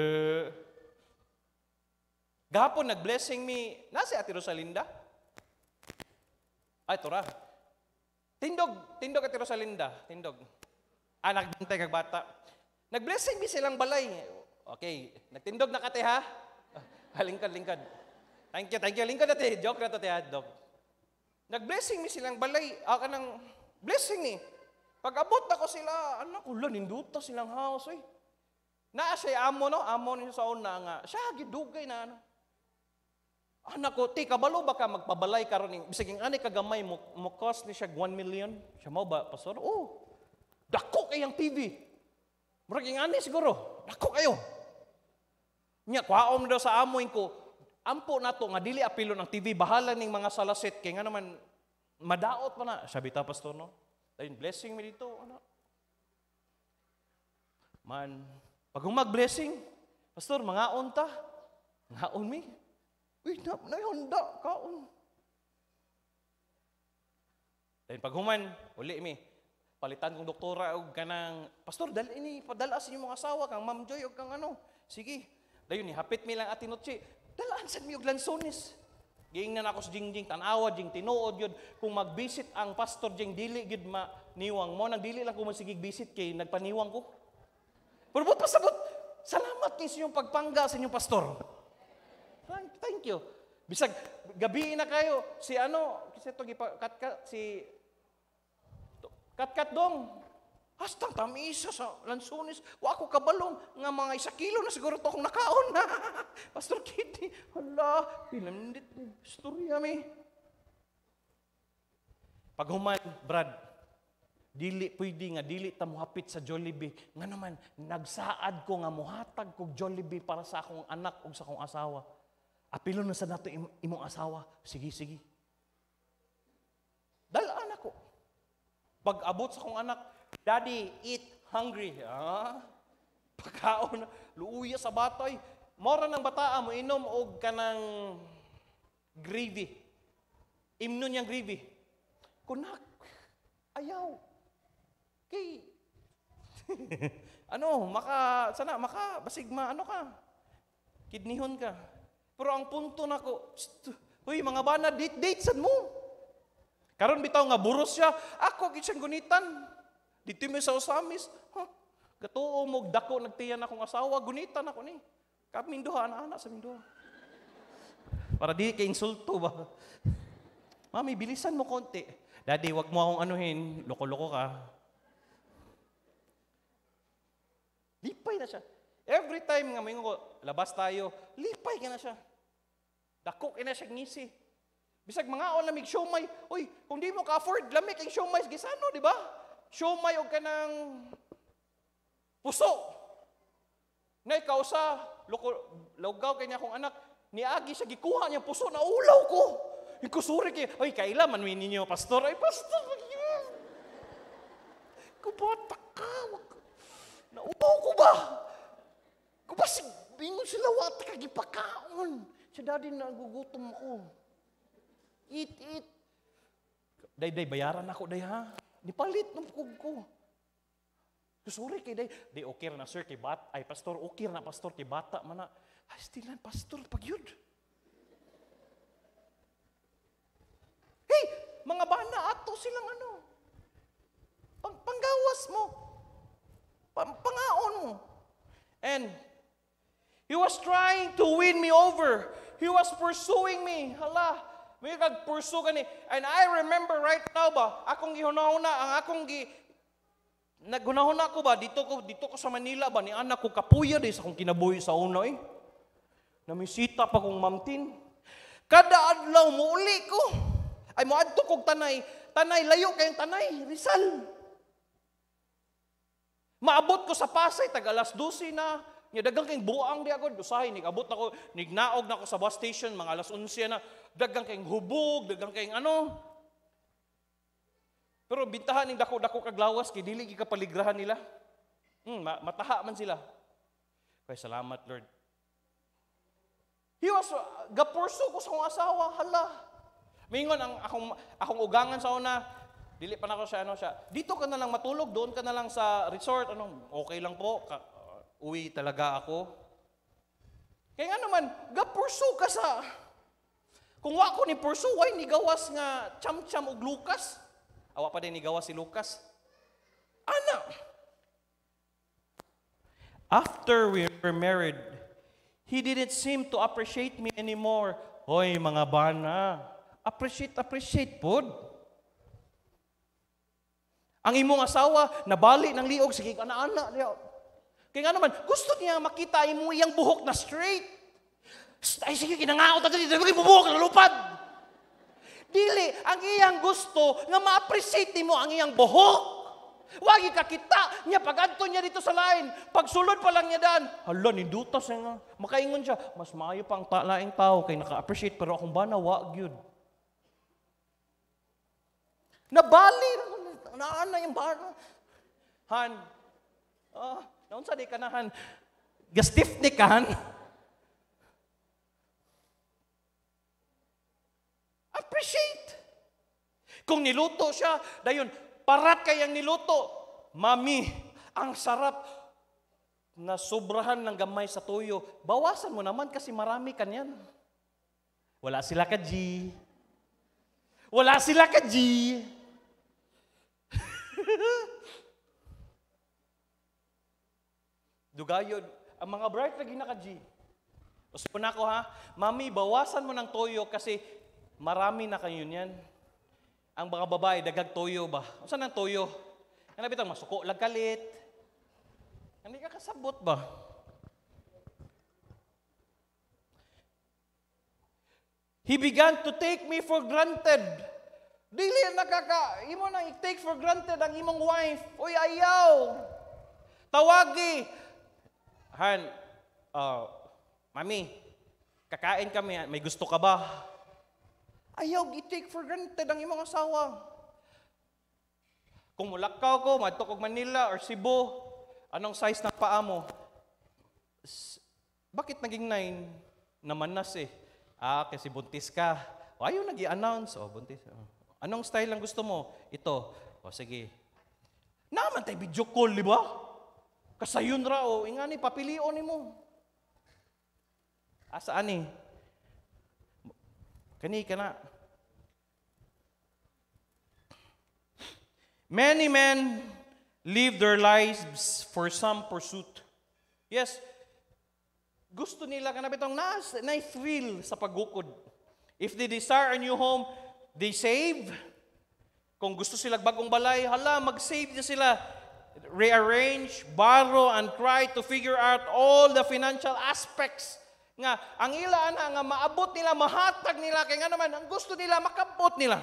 Gahapon, nag-blessing mi, nasa Ate Rosalinda? Ay, tura. Tindog, tindog Ate Rosalinda, tindog. Ah, nagbantay kag bata. Nag-blessing mi silang balay. Okay, nagtindog na kate ha? [laughs] Ah, lingkod, Thank you, thank you. Lingkod ate, joke na to te hotdog. Nag-blessing mi silang balay. Ah, kanang blessing ni. Pag abot ako sila, anak ko, ninduta silang house eh. Naa siya amo no, amo ni sa una nga. Siya gidugay na ano. Anak ah, ko, ti, kabalo ba ka magpabalay karon Bisag yung anay kagamay, mo, mo cost ni siya 1 million. Siya mo ba, pastor? Oo. Oh, dako ang TV. Murag yung anay siguro. Dako kayo. Nya, kwaom daw sa amoy ko. Ampo nato nga dili apilo ng TV. Bahala ning mga salasit. Kaya nga naman, madaot pa na. Sabi ta, pastor, no? Dahil blessing mi dito, ano? Man, pag mag-blessing, pastor, mga on nga Mga on mi. Wait, na, handa kaon. Then pag uli mi, palitan kong doktora og kanang, Pastor, dal ini, padalas yung mga asawa, kang Ma'am Joy og kang ano. Sige, dayon ni, hapit mi lang atinotsi, dalaan sad mi og lansones. na ako sa jingjing, tanawa jing, tinuod yun. Kung magbisit ang pastor jing, dili gid ma niwang mo. Nang dili lang kung masigig bisit kay nagpaniwang ko. Pero ba't pasabot? Salamat ni sa inyong pagpangga sa inyong pastor. Thank, you. Bisag, gabi na kayo. Si ano, kasi ito, katkat, si... Katkat dong. Astang tamisa sa lansunis. Wa ako kabalong nga mga isa kilo na siguro to akong nakaon na. [laughs] Pastor Kitty, hala, pinamdit ni. Storya mi. Pag human, Brad, dili pwede nga dili ta muhapit sa Jollibee nga naman nagsaad ko nga muhatag kog Jollibee para sa akong anak ug sa akong asawa Apilo na sa nato imong asawa. Sige, sige. Dahil anak ko. Pag abot sa kong anak, Daddy, eat, hungry. Ha? Ah, pagkaon, luuya sa batoy. Mora ng bataa mo, inom og kanang gravy. Imno niyang gravy. Kunak. Ayaw. Kay, [laughs] ano, maka, sana, maka, basigma, ano ka? Kidnihon ka. Pero ang punto nako, huy mga bana date date sad mo. Karon bitaw nga buros siya, ako gid gunitan. Dito mi sa usamis. Huh? Gatuo mo dako nagtiyan akong asawa, gunitan ako ni. Kap minduha ana ana sa minduha. Para di kay insulto ba. Mami, bilisan mo konti. Daddy, wag mo akong anuhin. Loko-loko ka. Lipay na siya. Every time nga may ko, labas tayo, lipay ka na siya. Dako kina siya ngisi. Bisag mga on lamig siomay. Uy, kung di mo ka-afford, lamig ang siomay gisano, di ba? Siomay og kanang puso. Na ikaw sa lugaw kanya kong anak, niagi siya gikuha niya puso na ulaw ko. Ikusuri kay, ay kaila manuin ninyo pastor. Ay pastor, kubata ka. Naupaw ko ba? Kubasig, bingon sila wata kagipakaon. Si daddy, nagugutom ako. Eat, eat. Day, day, bayaran ako, day, ha? Nipalit ng kug ko. Sorry kay day. Day, okay na, sir, kay bata. Ay, pastor, okay na, pastor, kay bata, mana. Ay, still na, pastor, pag yun. Hey, mga bana, ato silang ano. Pang panggawas mo. Pang pangaon mo. And He was trying to win me over. He was pursuing me. Hala, may kag-pursue ka ni. And I remember right now ba, akong gihunahuna, ang akong gi, Nagunahon ko ba dito ko dito ko sa Manila ba ni anak ko kapuya di sa akong kinabuhi sa unoy. Eh. Namisita pa kong mamtin. Kada adlaw mo uli ko. Ay mo adto kog tanay, tanay layo kayong tanay, Rizal. Maabot ko sa Pasay tag alas 12 na. Nya daghang kay buang di ako, usahay nigabot ako, nignaog na ako sa bus station mga alas 11 na. Daghang kay hubog, daghang kay ano. Pero bintahan ning dako-dako kag lawas kay dili gi gikapaligrahan nila. Hmm, mataha man sila. Kay salamat Lord. He was uh, gapurso ko sa akong asawa, hala. Mingon ang akong akong ugangan sa una, dili pa na ako siya ano siya. Dito ka na lang matulog, doon ka na lang sa resort, ano, okay lang po. Ka, uwi talaga ako. Kaya nga naman, gapurso ka sa... Kung wa ko ni purso, why ni gawas nga cham-cham og Lucas? Awa pa din ni gawas si Lucas. Ana! After we were married, he didn't seem to appreciate me anymore. Hoy, mga bana, appreciate, appreciate pod. Ang imong asawa, nabali ng liog, sige ana-ana, liog. Kaya nga naman, gusto niya makita mo iyang buhok na straight. Ay, sige, kinangaot natin dito. Huwag buhok na lupad. Dili, ang iyang gusto nga ma-appreciate mo ang iyang buhok. Wagi ka kita niya pagadto niya dito sa lain. Pagsulod pa lang niya dan. Hala, nindutas siya nga. Makaingon siya, mas maayo pa ang talaing tao kay naka-appreciate pero akong bana, wag yun. Nabali, naan na yung bana. Han, ah, Naunsa di kanahan gastiff ni kan. Appreciate. Kung niluto siya, dayon parat kayang niluto. Mami, ang sarap na sobrahan ng gamay sa toyo. Bawasan mo naman kasi marami kanyan. Wala sila ka G. Wala sila ka G. [laughs] Dugayod, ang mga bright na ginaka g Gusto na ako ha, Mami, bawasan mo ng toyo kasi marami na kayo niyan. Ang mga babae, dagag toyo ba? Saan ang toyo? Ang labitang masuko, lagkalit. Hindi ka kasabot ba? He began to take me for granted. Dili nakaka, imo na i-take for granted ang imong wife. Uy, ayaw. Tawagi, Han, uh, Mami, kakain kami, may gusto ka ba? Ayaw, i-take for granted ang imong asawa. Kung mulakaw ko, madto kog Manila or Cebu, anong size ng paa mo? S- bakit naging nine? Naman nas eh. Ah, kasi buntis ka. O, oh, ayaw nag announce Oh, buntis. Anong style ang gusto mo? Ito. O, oh, sige. Naman tayo video call, di ba? Kasayon ra o, oh. nga ni, papilion ni Asa ani? Kani kana Many men live their lives for some pursuit. Yes, gusto nila kana bitong nas na-thrill sa pagukod. If they desire a new home, they save. Kung gusto sila bagong balay, hala, mag-save na sila rearrange, borrow, and try to figure out all the financial aspects nga ang ila na nga maabot nila, mahatag nila, kay nga naman, ang gusto nila, makabot nila.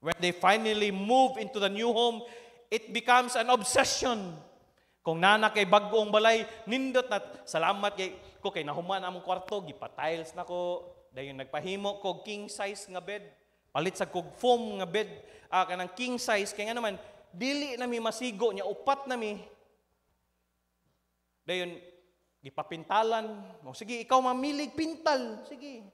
When they finally move into the new home, it becomes an obsession. Kung nana kay bagong balay, nindot na, salamat kay, ko kay nahuman among kwarto, gipatiles na ko, dayon nagpahimo ko king size nga bed, palit sa kog foam nga bed, ah, kanang king size, kay nga naman, dili nami masigo niya upat nami dayon gipapintalan mo sige ikaw mamilig pintal sige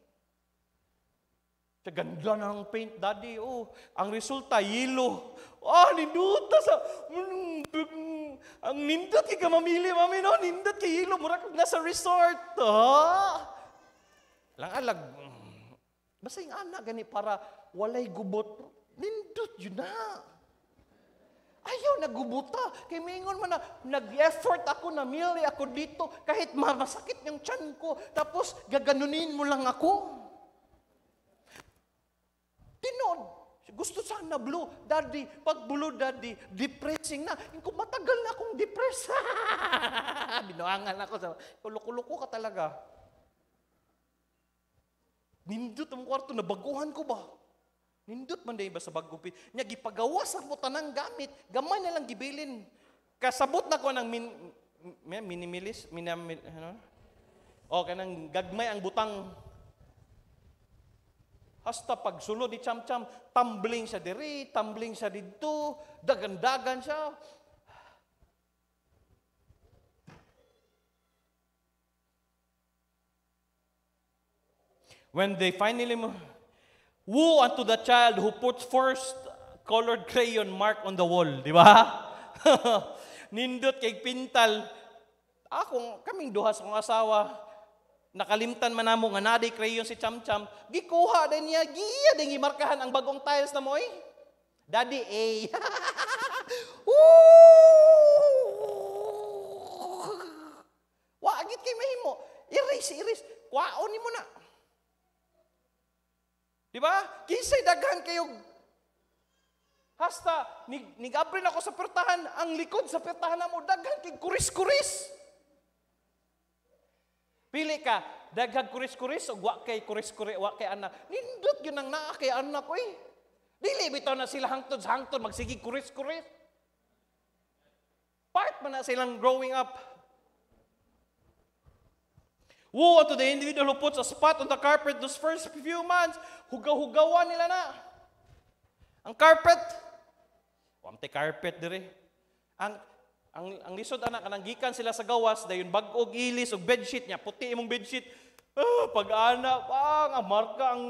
Ganda ng paint, daddy. Oh, ang resulta, yilo Oh, ah, ninduta sa... Ang nindot kay ka mamili, mami, no? Nindot kay yilo Mura nasa resort. Ah! Lang alag. Ah, mm. Basta yung anak, gani para walay gubot. Nindot yun na. Ayaw nagubuta. Kay mingon man na, nag-effort ako, namili ako dito, kahit masakit yung tiyan ko, tapos gaganunin mo lang ako. Tinod. Gusto sana blue. Daddy, pag blue, daddy, depressing na. Yung matagal na akong depressed. [laughs] Binuangan ako. Sa, Kuluko-luko ka talaga. Nindot ang kwarto, nabaguhan ko ba? Nindot man day ba sa bagupit. Nya gipagawas mo tanang gamit, gamay na lang gibilin. Kasabot na ko ng min, min minimilis, minamil, ano? O kanang gagmay ang butang. Hasta pagsulod ni Cham Cham, tumbling siya diri, tumbling siya dito, dagandagan siya. When they finally mo- Woe unto the child who puts first colored crayon mark on the wall, di ba? [laughs] Nindot kay pintal. Ako, kaming duha sa kong asawa, nakalimtan man namo nga naday crayon si Cham Cham, gikuha din niya, giya din gimarkahan ang bagong tiles na mo eh. Daddy eh. A. [laughs] Wagit kay mahimo. Iris, iris. Kwaon ni mo na. Di ba? Kinsay daghan kayo. Hasta, nig, nigabri ako sa pertahan, ang likod sa pertahan na mo, daghan kay kuris-kuris. Pili ka, daghag kuris-kuris o wa kay kuris-kuris, wa kay anak. Nindot yun ang naa kay anak ko eh. Dili bitaw na sila hangtod-hangtod, magsige kuris-kuris. Part man na silang growing up. Woe unto the individual who puts a spot on the carpet those first few months. Hugaw-hugawan nila na. Ang carpet. Wamte carpet dire. Ang ang ang lisod anak kanang gikan sila sa gawas dayon bag-og ilis og bedsheet niya puti imong bedsheet Oh, ah, pag ana pang ang marka ang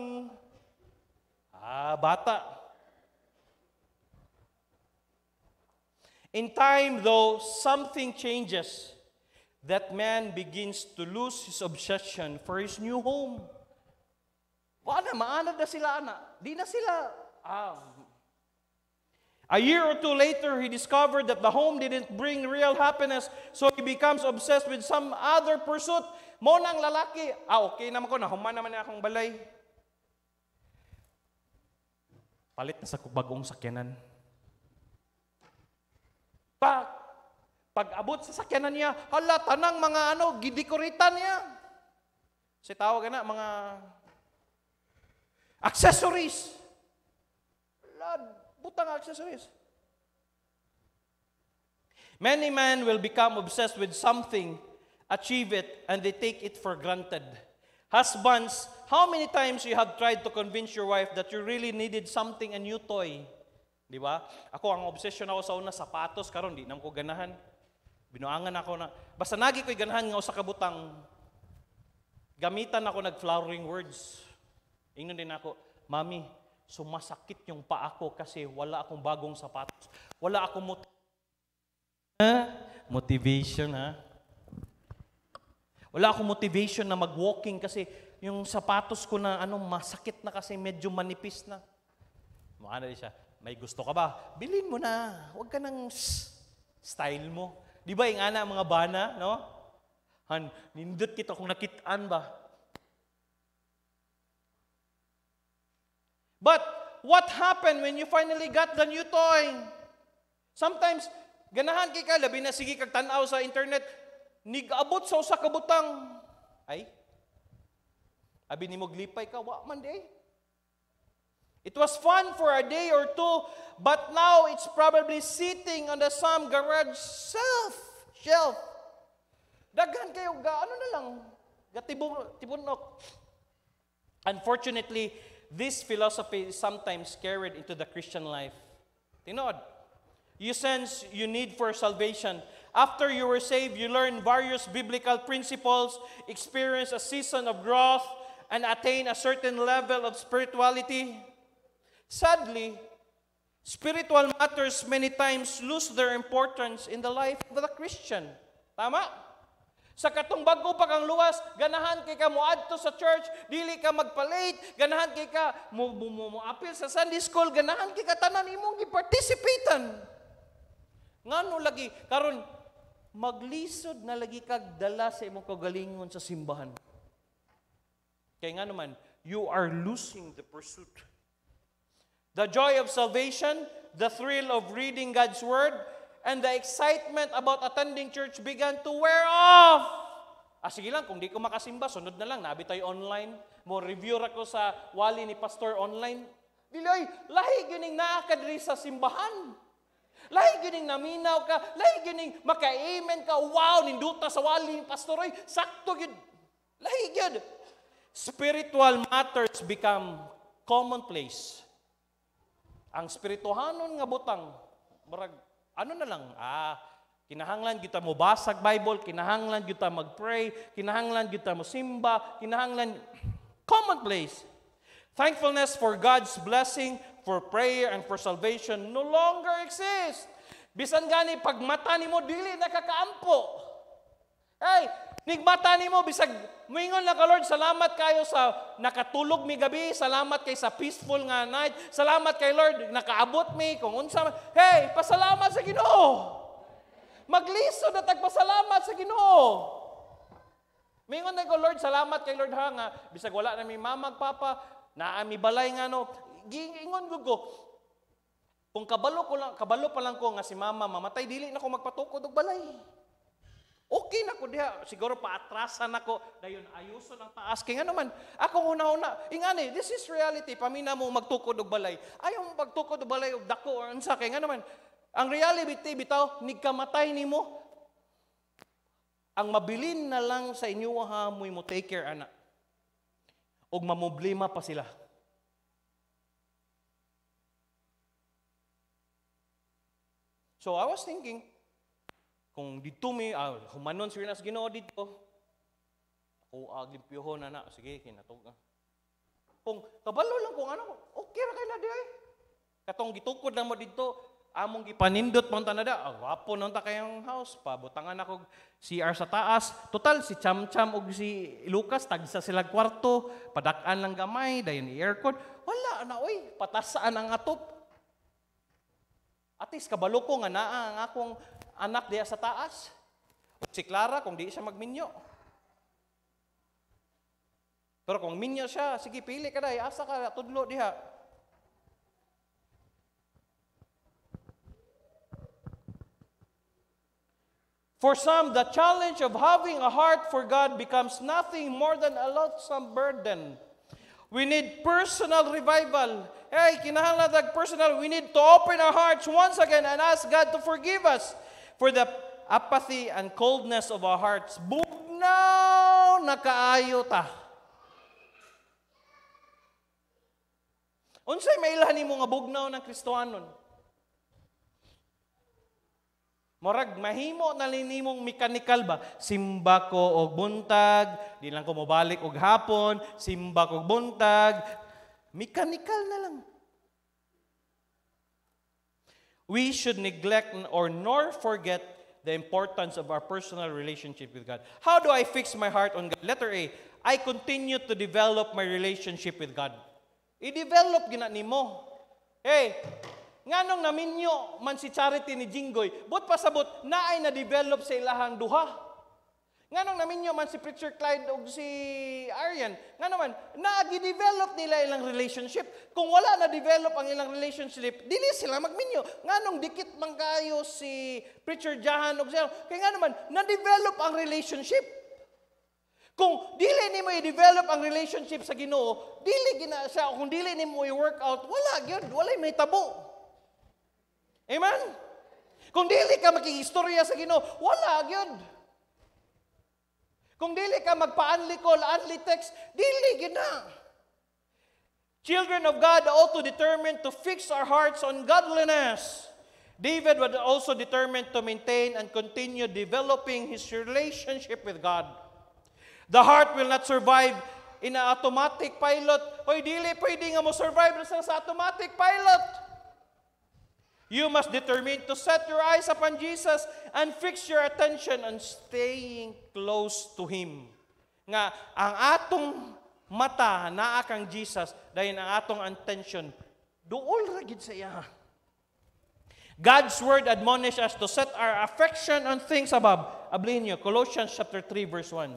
ah, bata In time though something changes that man begins to lose his obsession for his new home. Wala, maanad na sila, ana. Di na sila, ah. A year or two later, he discovered that the home didn't bring real happiness, so he becomes obsessed with some other pursuit. Mo nang lalaki, ah, okay naman ko, nahuman naman na akong balay. Palit na sa bagong sakyanan. Pak! Pag abot sa sakyanan niya, hala, tanang mga ano, gidekoritan niya. Si tawag na, mga accessories. Hala, butang accessories. Many men will become obsessed with something, achieve it, and they take it for granted. Husbands, how many times you have tried to convince your wife that you really needed something, a new toy? Di ba? Ako, ang obsession ako sa una, sapatos, karon di nam ko ganahan. Binuangan ako na, basta nagi ko'y ganahan nga usa kabutang, gamitan ako nag flowering words. Ingnon din ako, Mami, sumasakit yung paa ko kasi wala akong bagong sapatos. Wala akong mot- motivation, ha? Wala akong motivation na mag-walking kasi yung sapatos ko na ano, masakit na kasi medyo manipis na. Mukha na siya, may gusto ka ba? Bilin mo na. Huwag ka ng style mo. Di ba, ingana ang mga bana, no? Han, nindot kita kung nakitaan ba. But, what happened when you finally got the new toy? Sometimes, ganahan kay ka, labi na sige kag tanaw sa internet, nigabot sa usa kabutang. Ay, abi ni mo glipay ka, wa man day. It was fun for a day or two, but now it's probably sitting on the some garage shelf. Shelf. Daghan kayo ga ano na lang Gatibunok. Unfortunately, this philosophy is sometimes carried into the Christian life. Tinod. You sense you need for salvation. After you were saved, you learn various biblical principles, experience a season of growth, and attain a certain level of spirituality. Sadly, spiritual matters many times lose their importance in the life of the Christian. Tama? Sa katong bago pa kang luwas, ganahan kay ka moadto sa church, dili ka magpalate, ganahan kay ka mo, mo, apil sa Sunday school, ganahan kay ka tanan imong gi gipartisipitan. Ngano lagi karon maglisod na lagi kag dala sa imong kagalingon sa simbahan. Kay nga naman, you are losing the pursuit the joy of salvation, the thrill of reading God's Word, and the excitement about attending church began to wear off. Ah, sige lang, kung di ko makasimba, sunod na lang, nabi tayo online. Mo review ra ko sa wali ni pastor online. Diloy, lahi gining naakad rin sa simbahan. Lahi gining naminaw ka, lahi gining maka-amen ka, wow, ninduta sa wali ni pastor, oy, sakto gid. Lahi gid. Spiritual matters become commonplace. Ang spirituhanon nga butang, marag, ano na lang, ah, Kinahanglan kita mo basag Bible, kinahanglan kita magpray, kinahanglan kita mo simba, kinahanglan commonplace. Thankfulness for God's blessing, for prayer and for salvation no longer exist. Bisan gani pagmata mata nimo dili nakakaampo. Hey, Nigmata ni mo, bisag, muingon na ka Lord, salamat kayo sa nakatulog mi gabi, salamat kay sa peaceful nga night, salamat kay Lord, nakaabot mi, kung unsa, hey, pasalamat sa ginoo. Magliso na tagpasalamat sa ginoo. Mingon na ko, Lord, salamat kay Lord ha nga, bisag wala na mi mama, papa, naa mi balay nga no, gingon ko, kung kabalo ko lang, kabalo pa lang ko nga si mama mamatay, dili na ko magpatukod og balay. Okay na ko diha, siguro paatrasan ako. Dayon ayuso ng taas kay ano man. Ako una-una, ingani, this is reality. Pamina mo magtukod og balay. Ayaw mo magtukod og balay og dako or unsa kay nga naman. Ang reality bitaw nigkamatay nimo. Ang mabilin na lang sa inyo ha mo mo take care ana. Og mamoblema pa sila. So I was thinking, kung dito mi, ah, humanon sila na sa ginoo dito, ako aglimpyohon ah, na na, sige, kinatog na. Kung kabalo lang kung ano, okay ra kay na di eh. Katong gitukod na mo dito, among gipanindot man tanada, ang ah, wapo nang ta kayang house pabutangan ako CR sa taas. Total, si Cham Cham og si Lucas, tagsa sila kwarto, padak-an lang gamay, dayon aircon Wala na, oy, patasaan ang atop. Atis, kabalo ko nga naa ang akong anak diya sa taas. O si Clara kung di siya magminyo. Pero kung minyo siya, sige pili ka dai, eh, asa ka tudlo diha. For some, the challenge of having a heart for God becomes nothing more than a loathsome burden. We need personal revival. Hey, kinahanglan personal. We need to open our hearts once again and ask God to forgive us. For the apathy and coldness of our hearts, bugnaw na kaayo ta. Unsay mailhan nimo nga bugnaw ng Kristohanon? Morag mahimo na linimong mekanikal ba? Simba ko og buntag, di lang ko mobalik og hapon, simba ko buntag. Mekanikal na lang. we should neglect or nor forget the importance of our personal relationship with God. How do I fix my heart on God? Letter A, I continue to develop my relationship with God. I-develop gina nimo. Hey, nganong naminyo man si charity ni Jingoy? but pasabot na ay na-develop sa ilahang duha. Nga nung naminyo man si Preacher Clyde o si Aryan, nga naman, na-develop nila ilang relationship. Kung wala na-develop ang ilang relationship, dili sila magminyo. Nga nung dikit man kayo si Preacher Jahan o si kaya nga naman, na-develop ang relationship. Kung dili nimo i-develop ang relationship sa Ginoo, dili gina siya kung dili nimo i-work out, wala gyud, wala may tabo. Amen. Kung dili ka makihistorya sa Ginoo, wala gyud. Kung dili ka magpa-unli call, unli text, dili gina. Children of God ought to determine to fix our hearts on godliness. David was also determined to maintain and continue developing his relationship with God. The heart will not survive in an automatic pilot. Hoy, dili pwede nga mo survive sa automatic pilot. You must determine to set your eyes upon Jesus and fix your attention on staying close to Him. Nga, ang atong mata naa kang Jesus dahil ang atong attention duol ra gid sa iya. God's word admonishes us to set our affection on things above. Ablin niyo, Colossians chapter 3 verse 1.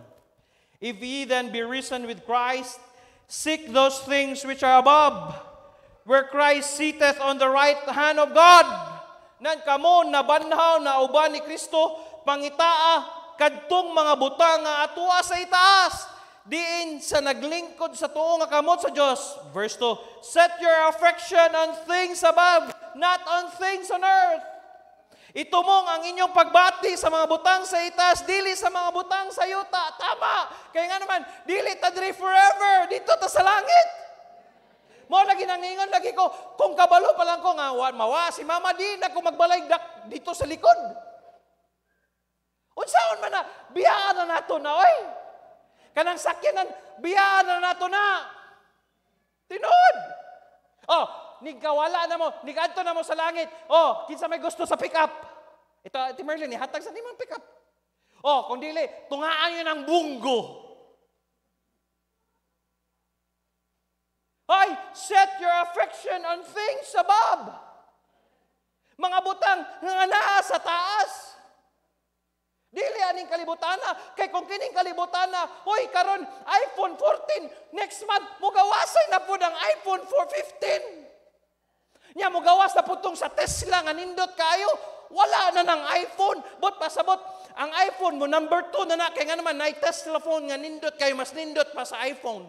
If ye then be risen with Christ, seek those things which are above, where Christ sitteth on the right hand of God. Nan kamo na banhaw na uban ni Kristo pangitaa kadtong mga butang nga atua sa itaas diin sa naglingkod sa tuo nga kamot sa Dios. Verse 2, Set your affection on things above, not on things on earth. Ito mong ang inyong pagbati sa mga butang sa itaas, dili sa mga butang sa yuta. Tama! Kaya nga naman, dili ta forever, dito ta sa langit. Mo lagi nangingon lagi ko, kung kabalo pa lang ko nga, mawa si mama di na ko magbalay dak dito sa likod. Unsaon man na, biyaan na nato na, oy. Kanang sakyanan, biyaan na nato na. Tinood. Oh, nigkawala na mo, nigadto na mo sa langit. Oh, kinsa may gusto sa pick up. Ito, Ati Merlin, hatag sa nimang pick up. Oh, kung dili, tungaan yun ang bunggo. Ay, set your affection on things above. Mga butang nga naa sa taas. Dili aning kalibutana. Kay kung kining kalibutana, hoy karon iPhone 14, next month, mugawasay na pud ang iPhone 415. Nya mugawas na putong sa Tesla nga nindot kayo, wala na ng iPhone. But pasabot, ang iPhone mo, number 2 na na, kaya nga naman, na Tesla phone nga nindot kayo, mas nindot pa sa iPhone.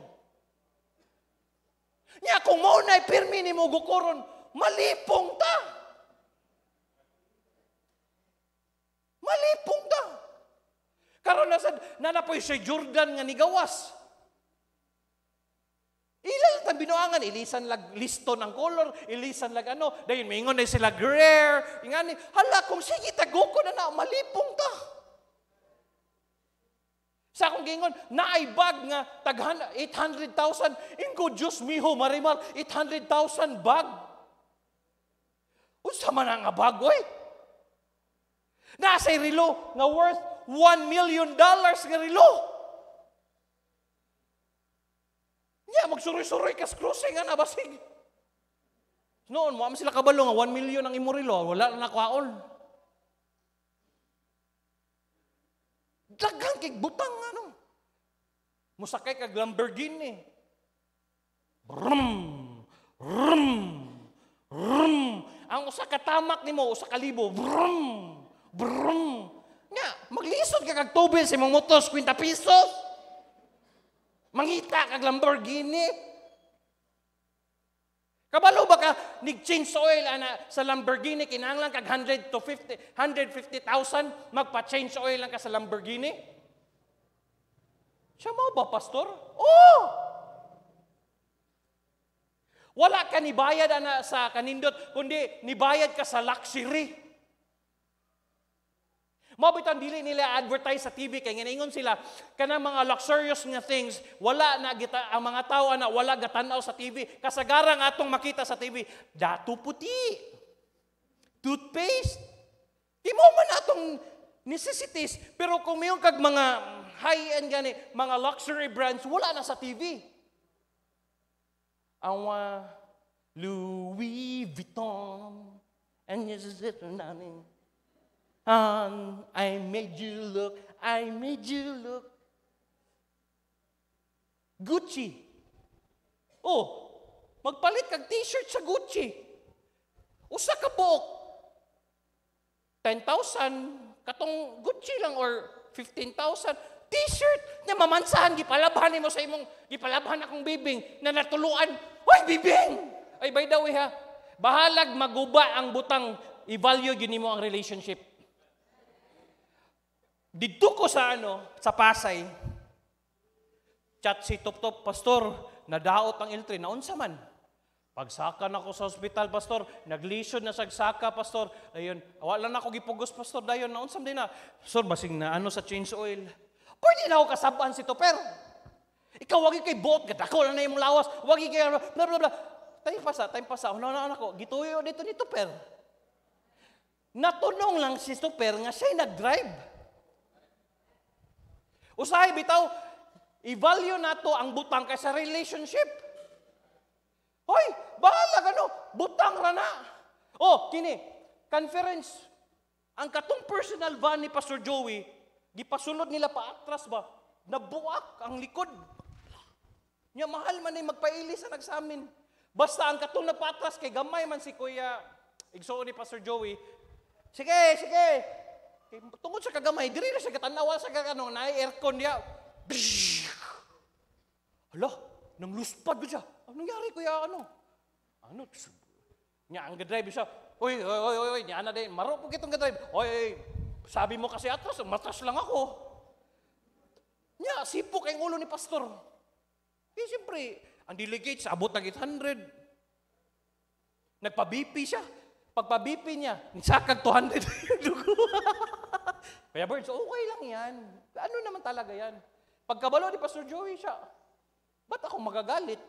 Nya kung mo na pirmi ni mo gukuron, malipong ta. Malipong ta. Karon na sad nanapoy si Jordan nga nigawas. Ilal ta binuangan ilisan lag listo ng color, ilisan lag ano, dayon mingon na sila rare, ingani hala kung sige taguko na na malipong ta. Sa akong gingon, naibag nga taghan 800,000. Ingo, Diyos miho, marimar, 800,000 bag. Unsa man nga bag, oy? Nasa rilo nga worth 1 million dollars nga rilo. Nya, yeah, magsuroy-suroy kas cruising nga nabasig. Noon, mo sila kabalo nga 1 million ang imurilo, wala na kuhaon. Daghang kay butang ano. Musakay kag Lamborghini. Brum, Rum! Rum! Ang usa ka tamak nimo usa ka libo. Brum, brum. Nga, maglisod ka kag tubig sa imong motos 50 pesos. Mangita kag Lamborghini. Kabalo ba ka, nag-change oil ana, sa Lamborghini, kinahanglan kag 100 to 50, 150,000, magpa-change oil lang ka sa Lamborghini? Siya mo ba, pastor? Oo! Wala ka nibayad ana, sa kanindot, kundi nibayad ka sa luxury. Mabit ang dili nila advertise sa TV kay ngayon sila kana mga luxurious nga things wala na gita ang mga tawo na wala gatanaw sa TV kasagarang atong makita sa TV dato puti toothpaste imo man atong necessities pero kung mayon kag mga high-end gani mga luxury brands wala na sa TV ang uh, Louis Vuitton and this is it namin Um, I made you look, I made you look. Gucci. Oh, magpalit kag t-shirt sa Gucci. Usa ka buok. 10,000 katong Gucci lang or 15,000 t-shirt na mamansahan, gipalabahan mo sa imong, gipalabahan akong bibing na natuluan. Hoy, bibing! Ay, by the way ha, bahalag maguba ang butang, i-value yun mo ang relationship. Dito ko sa ano, sa Pasay, chat si Top Top, Pastor, nadaot ang iltri, naunsa man. Pagsaka na ako sa ospital, Pastor, naglisyon na sagsaka, Pastor. Ayun, wala na ako gipugos, Pastor, dayon, naunsam din na. Pastor, basing na ano sa change oil. Pwede na ako kasabaan si Toper. Ikaw, wagi kay bot, gadako na na yung lawas, wagi kay ano, bla bla bla. Time pasa, time pasa, una na ako, gituyo dito ni Toper. Natunong lang si Toper nga siya'y nag-drive. Usahay bitaw, i-value nato ang butang sa relationship. Hoy, bahala gano, butang ra na. Oh, kini, conference, ang katong personal van ni Pastor Joey, gipasulod nila pa atras ba? Nabuak ang likod. Nya mahal man ni magpaili sa nagsamin. Basta ang katong napatras kay gamay man si Kuya Igsoon ni Pastor Joey. Sige, sige, Kay tungod sa kagamay, diri na sa katanawa sa kagano na aircon dia. Hala, nang luspad siya. Ano nangyari kuya ano? Ano? Nya ang gadrive siya. Oy, oy, oy, oy, nya na din. Maro po kitong gadrive. Oy, oy, sabi mo kasi atras, matras lang ako. Nya, sipok ang ulo ni pastor. Eh, siyempre, ang delegate, abot ng 800. Nagpa-BP siya. Pagpabipi niya, nisakag 200 [laughs] dugo. [laughs] Kaya Birds, okay lang yan. Ano naman talaga yan? Pagkabalo ni Pastor Joey siya, ba't ako magagalit?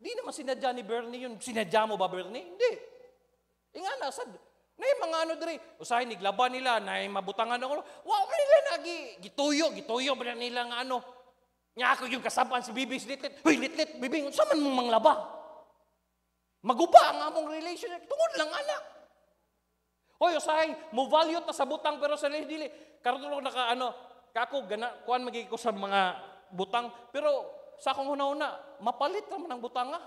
Di naman sinadya ni Bernie yun. Sinadya mo ba, Bernie? Hindi. E nga, nasad, na yung mga ano dre, usahay niglaban nila, na yung mabutangan ako. Wow, nila nagi, gituyo, gituyo ba nila nga ano. Nya ako yung kasapan si Bibing si Litlit. Hoy, Litlit, Bibing, saan man mong manglaba? Maguba ang among relationship. Tungod lang ala. Hoy, usahay, mo value ta sa butang pero sa dili. Karon naka ano, kako gana kuan magi ko sa mga butang pero sa akong una-una, mapalit ra man ang butanga. Ah.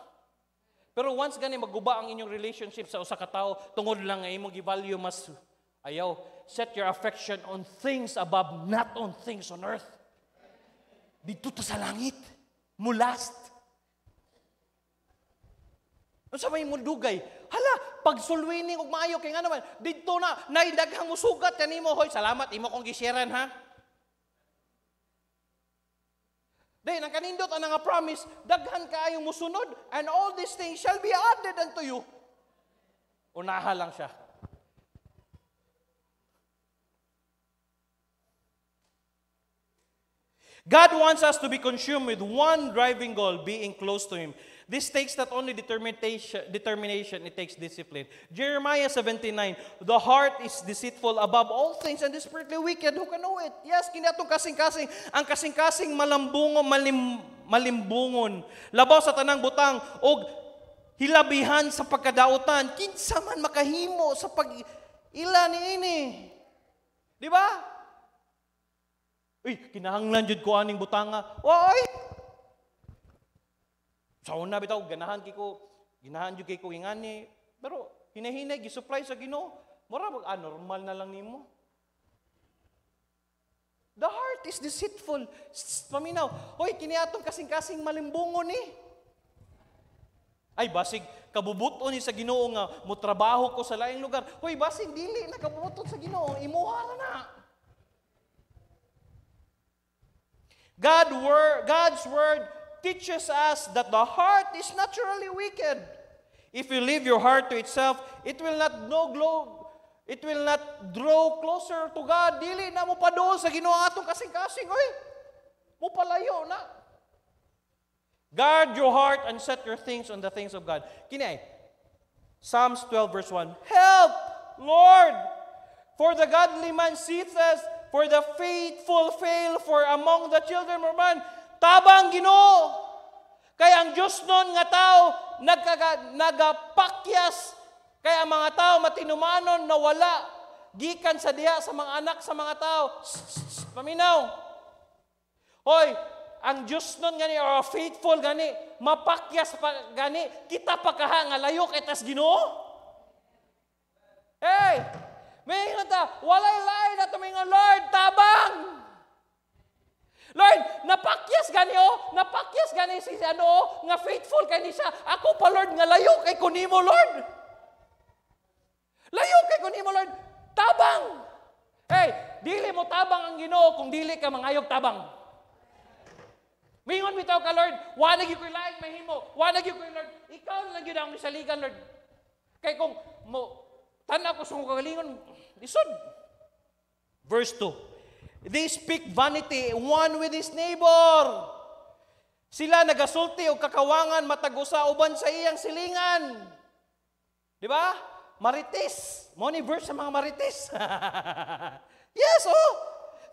Pero once gani maguba ang inyong relationship sa usa ka tawo, tungod lang nga imong gi-value mas ayaw. Set your affection on things above, not on things on earth. Dito ta sa langit. Mulast. Ano sa may mundugay? Hala, pag sulwining og maayo kay nga naman, didto na naidaghang mo sugat mo hoy. Salamat imo kong gisyaran ha. Dahil nang kanindot ang nga promise, daghan kaayong musunod, and all these things shall be added unto you. Unaha lang siya. God wants us to be consumed with one driving goal, being close to Him. This takes not only determination, determination, it takes discipline. Jeremiah 79, the heart is deceitful above all things and desperately wicked. Who can know it? Yes, kina kasing-kasing. Ang kasing-kasing malambungo, malim, malimbungon. Labaw sa tanang butang, o hilabihan sa pagkadautan. Kinsa man makahimo sa pag ila ni ini. Di ba? Uy, kinahanglan jud ko aning butanga. Oy, sa una bitaw ganahan kiko ginahan jud kay ko ingani pero hinahinay gisupply sa Ginoo mura mag ah, normal na lang nimo. The heart is deceitful. Paminaw, hoy kiniatong kasing-kasing malimbungon ni. Eh. Ay basig kabubuton ni sa Ginoo nga mo trabaho ko sa laing lugar. Hoy basig dili na kabubuton sa Ginoo, imuha na na. God word, God's word teaches us that the heart is naturally wicked. If you leave your heart to itself, it will not know glow, it will not draw closer to God. Dili na mo pa doon sa ginawa atong kasing-kasing, oy. Mo palayo na. Guard your heart and set your things on the things of God. Kinay, Psalms 12 verse 1, Help, Lord, for the godly man us. for the faithful fail, for among the children of man, Tabang Ginoo. Kaya ang Diyos noon nga tao nagkaga, nagapakyas kaya ang mga tao matinumanon nawala gikan sa diha sa mga anak sa mga tao. Paminaw. Hoy, ang Diyos nun gani or faithful gani mapakyas pa gani kita pa kaha nga layo kay tas Ginoo hey may ta walay lain na tuming Lord tabang Lord, napakyas gani o, oh. napakyas gani si ano o, oh. nga faithful kay ni siya. Ako pa Lord, nga layo kay kunimo Lord. Layo kay kunimo Lord. Tabang! Hey, eh, dili mo tabang ang Ginoo kung dili ka mangayog tabang. Mingon bitaw ka Lord, wa na gyud koy laing mahimo. Wa na gyud koy Lord, ikaw lang gyud ang misaligan Lord. Kay kung mo tan-aw ko sa kagalingon, lisod. Verse 2. They speak vanity, one with his neighbor. Sila nagasulti o kakawangan matagusa uban sa iyang silingan. Di ba? Marites. Money verse sa mga marites. [laughs] yes, oh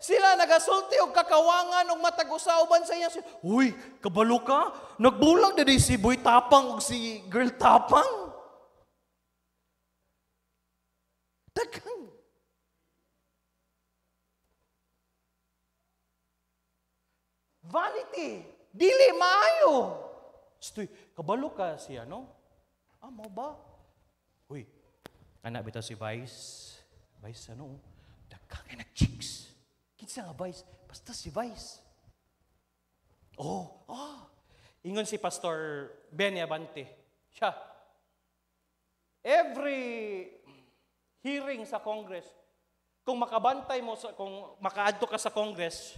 sila nagasulti og kakawangan og matagusa uban sa iya. Uy, kabalo ka? Nagbulag na si boy tapang og si girl tapang. Daghang Vanity. Dili maayo. Stoy, kabalo ka si ano? Ah, mo ba? Uy, anak bitaw si Vice. Vice ano? Dagkagay na chicks. Kinsa nga Vice? Basta si Vice. Oh, ah. Ingon si Pastor Benny Abante. Siya. Every hearing sa Congress, kung makabantay mo, sa, kung makaadto ka sa Congress,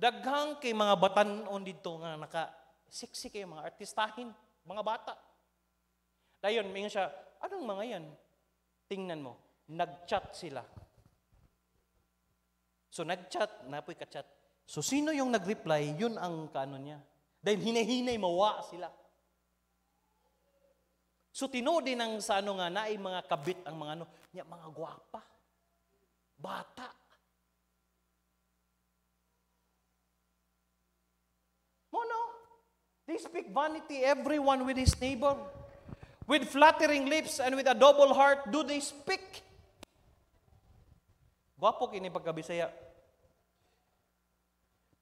Daghang kay mga batanon dito nga naka sexy kay mga artistahin, mga bata. Dayon, mingon siya, anong mga yan? Tingnan mo, nag-chat sila. So nag nagchat, napoy ka-chat. So sino yung nag-reply, yun ang kaano niya. Dahil hinahinay mawa sila. So tinodi ng sa ano nga na ay mga kabit ang mga ano, niya mga gwapa. Bata. They speak vanity, everyone with his neighbor. With flattering lips and with a double heart do they speak. Gwapo kini pagkabisaya.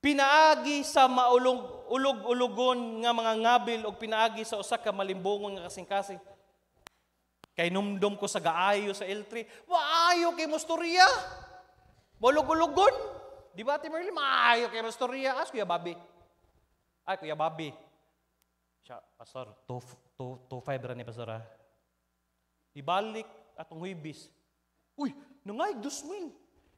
Pinaagi sa maulog ulog ulogon nga mga ngabil o pinaagi sa usa ka malimbongon nga kasing-kasing. Kay numdum ko sa gaayo sa L3, waayo kay mustorya. Bulog-ulogon. Di ba, Timerly? Maayo kay mustorya. As, Kuya Bobby. Ay, Kuya Bobby. Pastor, 2.5 ra ni Pastor ha. Ibalik atong huibis. Uy, nangayag 2,000. Eh.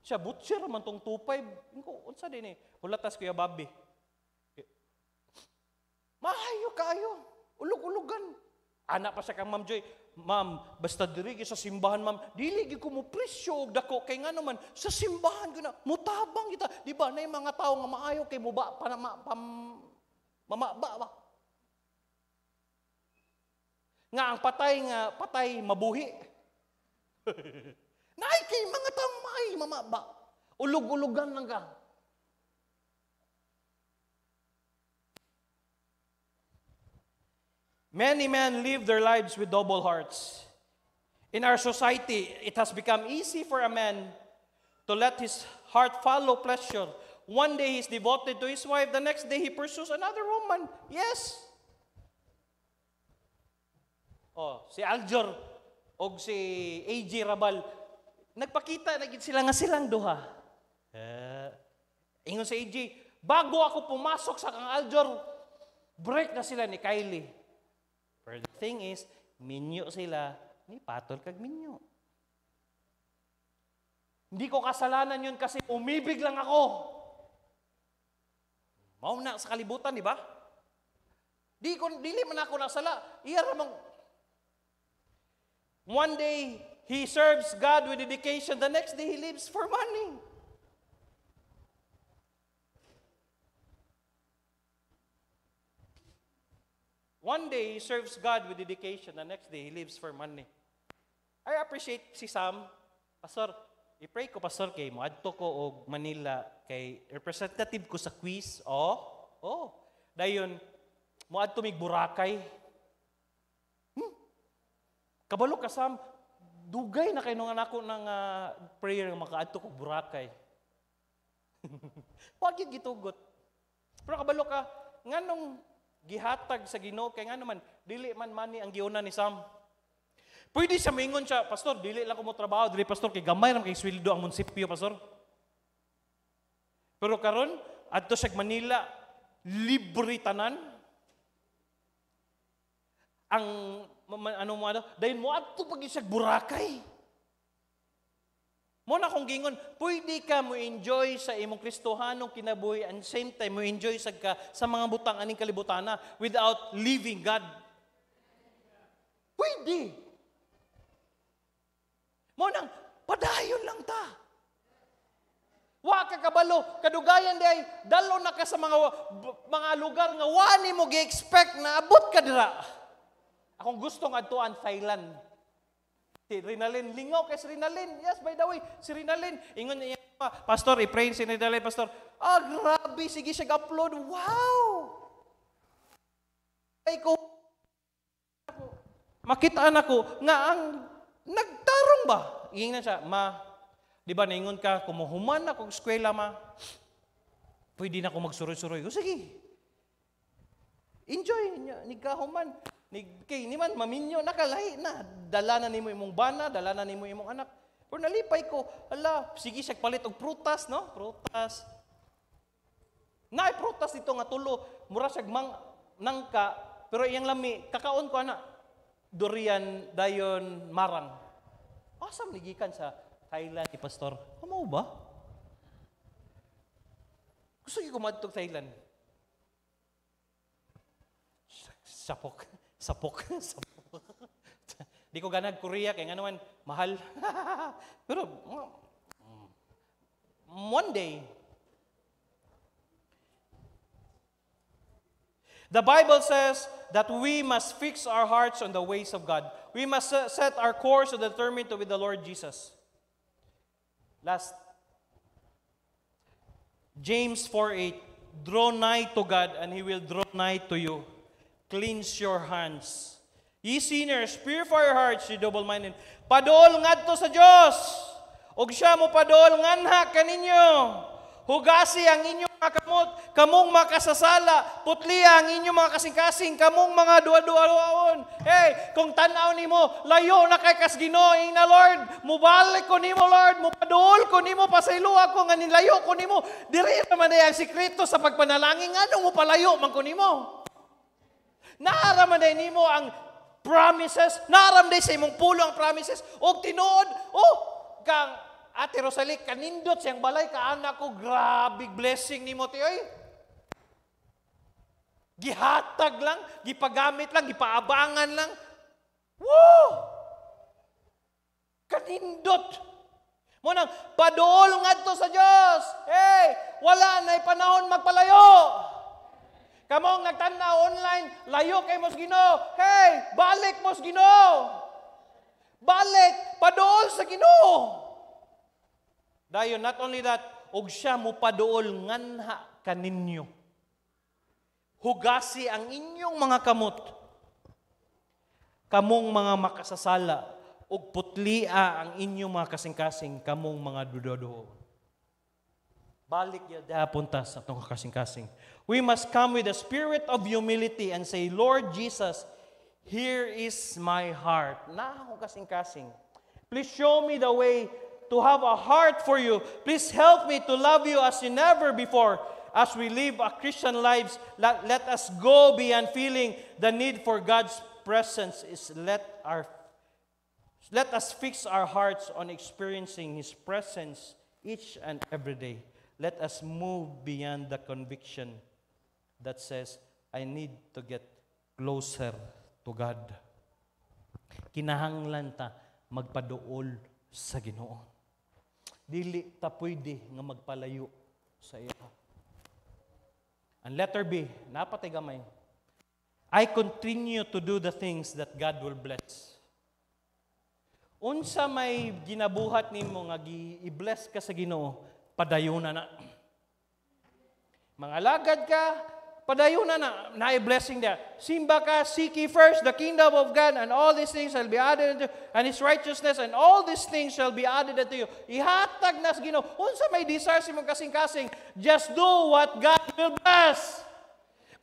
Siya, butcher man tong 2.5. Ko, unsa din eh. Hulatas kuya Bobby. Eh, maayo kayo. Ulog-ulogan. Anak pa siya kang Ma'am Joy. Ma'am, basta diri sa simbahan, ma'am. Dili gi ko mo presyo og dako kay nga naman sa simbahan ko na mutabang kita. Di ba na mga tao nga maayo kay mo ba pa na ma, pam, mamaba ba? Nga ang patay nga patay mabuhi. [laughs] Naay kay mga tamay mamaba. Ulog-ulogan lang ka. Many men live their lives with double hearts. In our society, it has become easy for a man to let his heart follow pleasure. One day he's devoted to his wife, the next day he pursues another woman. Yes. Oh, si Aljor o si AJ Rabal, nagpakita nagin sila nga silang duha. Uh, ingon si AJ, bago ako pumasok sa kang Aljor, break na sila ni Kylie. But the thing is, minyo sila, ni patol kag minyo. Hindi ko kasalanan yun kasi umibig lang ako. Mauna sa kalibutan, di ba? Di ko dili man ako nasala. Iya ramong One day, he serves God with dedication. The next day, he lives for money. One day, he serves God with dedication. The next day, he lives for money. I appreciate si Sam. Pastor, i-pray ko, Pastor, kay Moadto ko og Manila kay representative ko sa quiz. Oh, oh. Dayon, mo adto mig Boracay. Kabalo ka kasam, dugay na kay nung anak ko ng uh, prayer nga makaadto ko Boracay. [laughs] Wag yung gitugot. Pero kabalo ka, nga nung gihatag sa Ginoo kay nga naman dili man mani ang giuna ni Sam. Pwede siya mingon siya, pastor, dili lang ko mo trabaho, dili pastor kay gamay ram kay sweldo ang munisipyo, pastor. Pero karon adto sa Manila, libre tanan. Ang ano mo ano, dahil mo adto pag isag burakay. Mo na kung gingon, pwede ka mo enjoy sa imong Kristohanong kinabuhi and same time mo enjoy sa ka sa mga butang aning kalibutana without leaving God. Pwede. Mo nang padayon lang ta. Wa ka kabalo, kadugayan di dalo na ka sa mga mga lugar nga wani mo gi-expect na abot ka dira. Akong gustong adtuan Thailand. Si Rinalin, lingaw kay si Rinalin. Yes, by the way, si Rinalin. Ingon niya Pastor, i-pray si Rinalin, Pastor. Ah, oh, grabe, sige siya upload. Wow! Ay ko, makita makitaan ko, nga ang nagtarong ba? Ingin na siya, ma, di ba naingon ka, kumuhuman na kung eskwela ma, pwede na ako magsuroy-suroy. O sige, enjoy, nigahuman ni kay ni man maminyo nakalahi na dala na nimo imong bana dala na nimo imong anak pero nalipay ko ala sige siya palit og prutas no prutas naay prutas dito nga tulo mura siya mang nangka pero iyang lami kakaon ko ana durian dayon marang asam ligikan sa Thailand ni pastor kamo ba gusto gyud ko madtog Thailand sapok Sapok. [laughs] Sapok. Di ko ganag Korea kay nganuan mahal. [laughs] Pero mm, one day The Bible says that we must fix our hearts on the ways of God. We must set our course and determine to be the Lord Jesus. Last. James 4.8 Draw nigh to God and He will draw nigh to you. Cleanse your hands. Ye sinners, purify your hearts, ye double-minded. Padol ngadto sa Dios. Og siya mo padol nganha kaninyo. Hugasi ang inyong mga kamot, kamong makasasala, putlia ang inyong mga kasing-kasing, kamong mga duwa-duwaon. Hey, kung tanaw nimo, layo na kay kas Ginoo na Lord, mubalik ko nimo Lord, mupadol ko nimo pasaylo ako nga nilayo ko nimo. Diri man ang sikreto sa pagpanalangin nganong mupalayo man ko nimo. Naaraman day nimo ang promises, naaram sa imong pulo ang promises, og tinood, oh, kang Ate Rosalie, kanindot siyang balay, ka anak ko, grabe blessing ni mo, tiyoy. Gihatag lang, gipagamit lang, gipaabangan lang. Woo! Kanindot! Mo nang nga ngadto sa Dios. Hey, wala na'y panahon magpalayo. Kamong nagtanaw online, layo kay mos gino. Hey, balik mos gino. Balik paduol sa Ginoo. Dayon not only that, og siya mo paduol nganha kaninyo. Hugasi ang inyong mga kamot. Kamong mga makasasala ug putlia ang inyong mga kasing-kasing kamong mga dudodoon. Balik ya punta sa itong kasing-kasing. We must come with a spirit of humility and say, Lord Jesus, here is my heart. Na akong kasing-kasing. Please show me the way to have a heart for you. Please help me to love you as you never before. As we live our Christian lives, let, let us go beyond feeling the need for God's presence. Is let our let us fix our hearts on experiencing His presence each and every day. let us move beyond the conviction that says, I need to get closer to God. Kinahanglan ta magpaduol sa Ginoo. Dili ta pwede nga magpalayo sa iyo. And letter B, napatigamay. I continue to do the things that God will bless. Unsa may ginabuhat nimo nga gi-bless ka sa Ginoo, padayon na na. Mga lagad ka, padayon na na. Na blessing there. Simba ka, seek ye first the kingdom of God and all these things shall be added unto you, and His righteousness and all these things shall be added unto you. Ihatag nas sa Ginoo. Unsa may desire si mong kasing-kasing, just do what God will bless.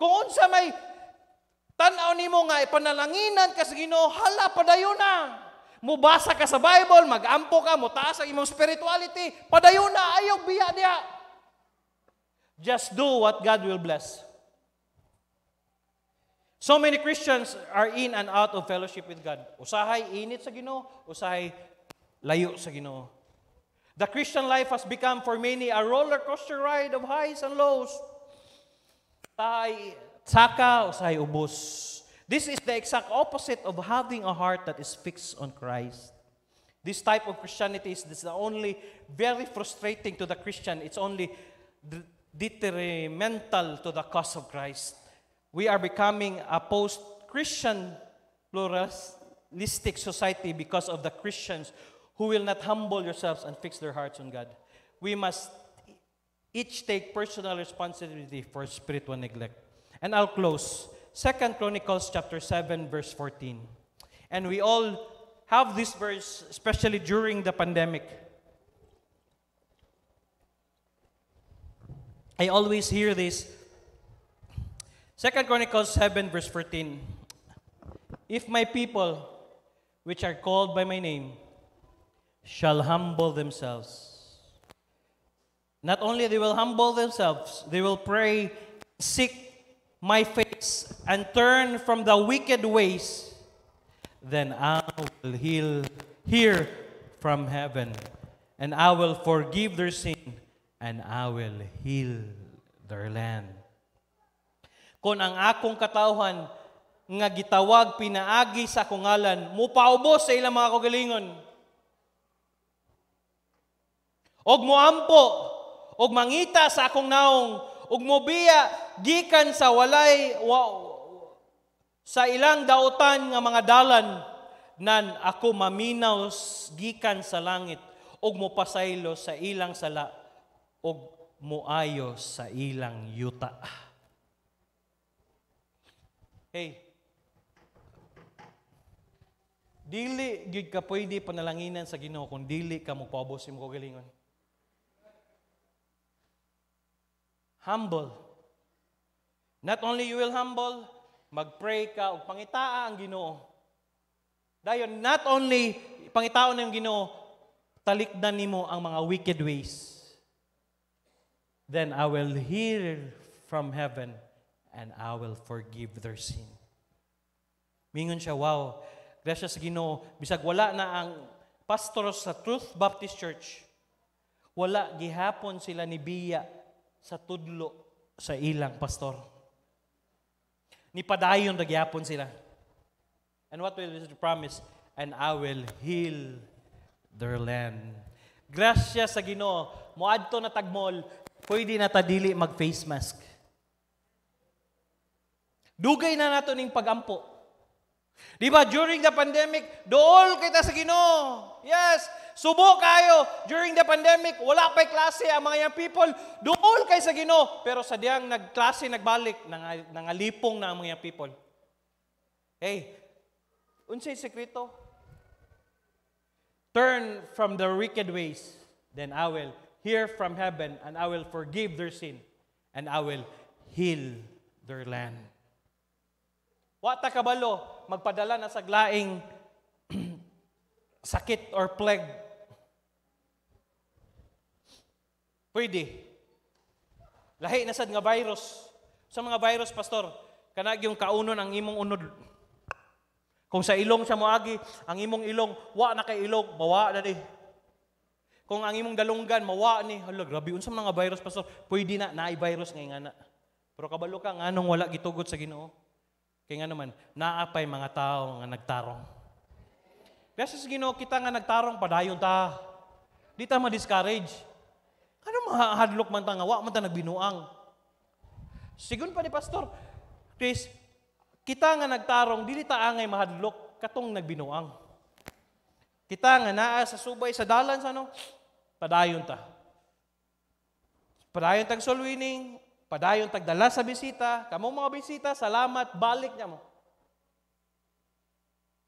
Kung unsa may tanaw nimo nga ipanalanginan ka sa Ginoo, hala padayon na. Mubasa ka sa Bible, mag-ampo ka, mutaas ang imong spirituality, padayon na ayaw biya niya. Just do what God will bless. So many Christians are in and out of fellowship with God. Usahay init sa Ginoo, usahay layo sa Ginoo. The Christian life has become for many a roller coaster ride of highs and lows. Usahay tsaka, usahay ubos. This is the exact opposite of having a heart that is fixed on Christ. This type of Christianity is the only very frustrating to the Christian. It's only detrimental to the cause of Christ. We are becoming a post Christian pluralistic society because of the Christians who will not humble yourselves and fix their hearts on God. We must each take personal responsibility for spiritual neglect. And I'll close Second Chronicles chapter 7 verse 14. And we all have this verse especially during the pandemic. I always hear this. Second Chronicles 7 verse 14. If my people which are called by my name shall humble themselves. Not only they will humble themselves, they will pray, seek my face and turn from the wicked ways, then I will heal, hear from heaven, and I will forgive their sin, and I will heal their land. Kung ang akong katawhan nga gitawag pinaagi sa akong ngalan, mupaubos sa ilang mga kagalingon. Og moampo, og mangita sa akong naong ug mobiya gikan sa walay wa, sa ilang daotan nga mga dalan nan ako maminaw gikan sa langit ug mopasaylo sa ilang sala ug moayo sa ilang yuta. Hey, dili gyud ka pwede panalanginan sa Ginoo kung dili ka mopaubos imong kagalingon. humble. Not only you will humble, magpray ka og pangitaa ang Ginoo. Dayon not only pangitao ng Ginoo, talikdan nimo ang mga wicked ways. Then I will hear from heaven and I will forgive their sin. Mingon siya, wow, gracias sa Ginoo, bisag wala na ang pastor sa Truth Baptist Church, wala gihapon sila ni Biya sa tudlo sa ilang pastor. Nipadayon nagyapon sila. And what will the promise? And I will heal their land. Gracias sa Ginoo, moadto na tagmol, pwede na ta dili mag face mask. Dugay na nato ning pagampo. Di ba during the pandemic, dool kita sa Ginoo. Yes, Subo kayo during the pandemic. Wala pa'y klase ang mga young people. Dool kay sa Ginoo. Pero sa diyang nagklase, nagbalik, nang, nangalipong na ang mga young people. Hey, unsay sekreto? Turn from the wicked ways, then I will hear from heaven, and I will forgive their sin, and I will heal their land. Wata kabalo, magpadala na sa glaing [clears throat] sakit or plague Pwede. Lahi na sad nga virus. Sa mga virus, pastor, kanag yung kaunon ang imong unod. Kung sa ilong sa moagi, ang imong ilong, wa na kay ilong, mawa na di. Kung ang imong dalunggan, mawa ni. Hala, grabe, unsa mga virus, pastor, pwede na, naay virus ngay nga na. Pero kabalo ka, nga nung wala gitugot sa ginoo. Kaya nga naman, naapay mga tao nga nagtarong. Kaya sa ginoo kita nga nagtarong, padayon ta. Di ta ma-discourage. Ano mahadlok man tangawa, man ta nagbinuang. Sigun pa ni Pastor, Chris, kita nga nagtarong, dili ta angay mahadlok, katong nagbinuang. Kita nga naa sa subay, sa dalan, sa ano, padayon ta. Padayon tag soul winning, padayon tag dala sa bisita, kamong mga bisita, salamat, balik niya mo.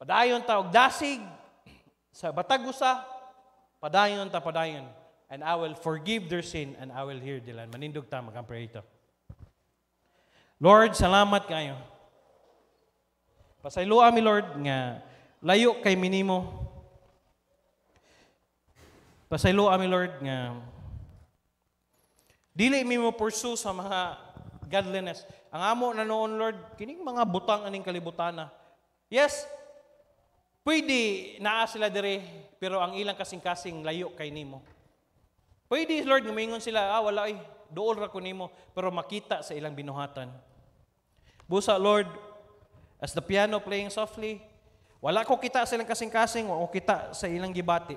Padayon ta og dasig sa batagusa, padayon ta padayon and I will forgive their sin, and I will hear dilan. Manindog ta, magkampray ito. Lord, salamat kayo. Pasaylo mi Lord nga layo kay minimo. Pasaylo mi Lord nga dili mi mo pursue sa mga godliness. Ang amo na noon, Lord, kining mga butang aning kalibutan na. Yes, pwede naa sila dire, pero ang ilang kasing-kasing layo kay nimo. Pwede, Lord, ngumingon sila, ah, wala ay, eh. dool ra ko nimo, pero makita sa ilang binuhatan. Busa, Lord, as the piano playing softly, wala ko kita sa ilang kasing-kasing, wala ko kita sa ilang gibati.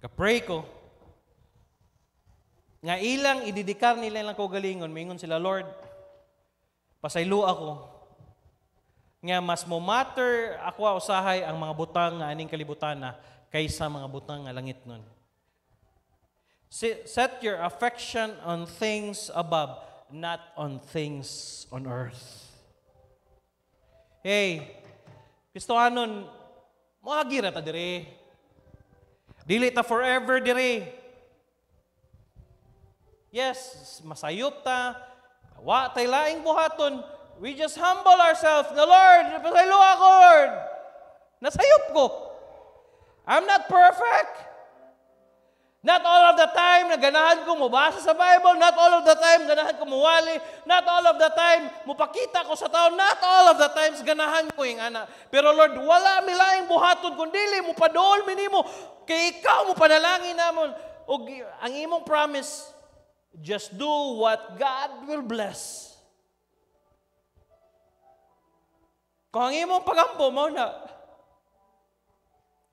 Kapray ko, nga ilang ididikar nila ilang kaugalingon, mingon sila, Lord, pasaylo ako, nga mas mo matter ako usahay ang mga butang nga aning kalibutan na kaysa mga butang nga langit nun. Set your affection on things above, not on things on earth. Hey, Kristohanon, moagi ra ta dire. Dili ta forever dire. Yes, masayop ta. Wa tay laing buhaton. We just humble ourselves. The Lord, pasaylo ako, Lord. Nasayop ko. I'm not perfect. Not all of the time na ganahan ko mabasa sa Bible. Not all of the time ganahan ko muwali. Not all of the time mupakita ko sa tao. Not all of the times ganahan ko yung anak. Pero Lord, wala milaing buhaton kundili mo padol minimo kay ikaw mo panalangin namon. O ang imong promise, just do what God will bless. Kung ang imong pagampo mo na,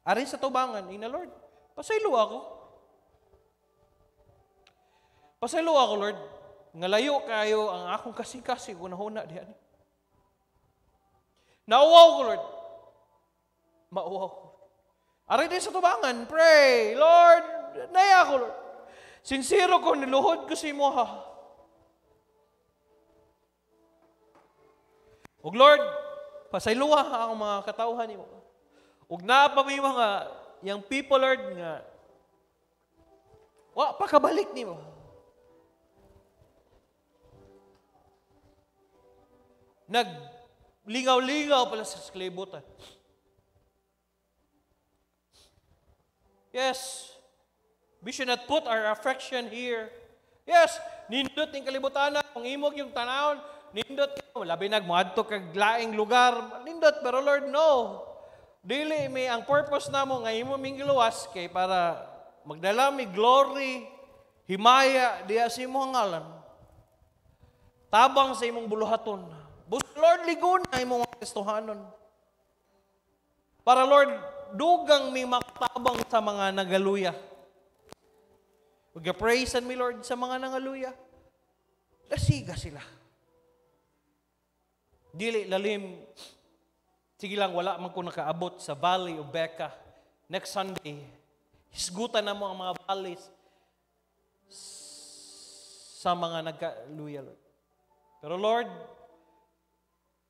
Arin sa tubangan, ina Lord, pasaylo ako. Pasaylo ako, Lord. Ngalayo kayo ang akong kasing-kasing unahuna diyan. Nauwaw ko, Lord. Mauwaw ko. Aray din sa tubangan, pray, Lord, naya ko, Lord. Sinsiro ko, niluhod ko sa si imo, ha. O Lord, pasayluha ang mga katauhan nimo. Ug naa pa may mga yang people Lord nga wa pakabalik nimo. Nag lingaw lingaw pala sa kalibutan. Yes, we should not put our affection here. Yes, nindot ning kalibutan na, kung imog yung tanawon, nindot, ka, labi nagmuadto kag laing lugar, nindot, pero Lord, no. Dili may ang purpose namo nga ming mingluwas kay para magdala mi glory himaya diya sa imong ngalan. Tabang sa imong buluhaton. But Lord ligon na imong kristohanon. Para Lord dugang mi maktabang sa mga nagaluya. Pagka-praisean mi Lord sa mga nangaluya. Lasiga sila. Dili lalim Sige lang, wala man ko nakaabot sa Valley of Becca. Next Sunday, hisgutan na mo ang mga valleys sa mga nagka-luya, Lord. Pero Lord,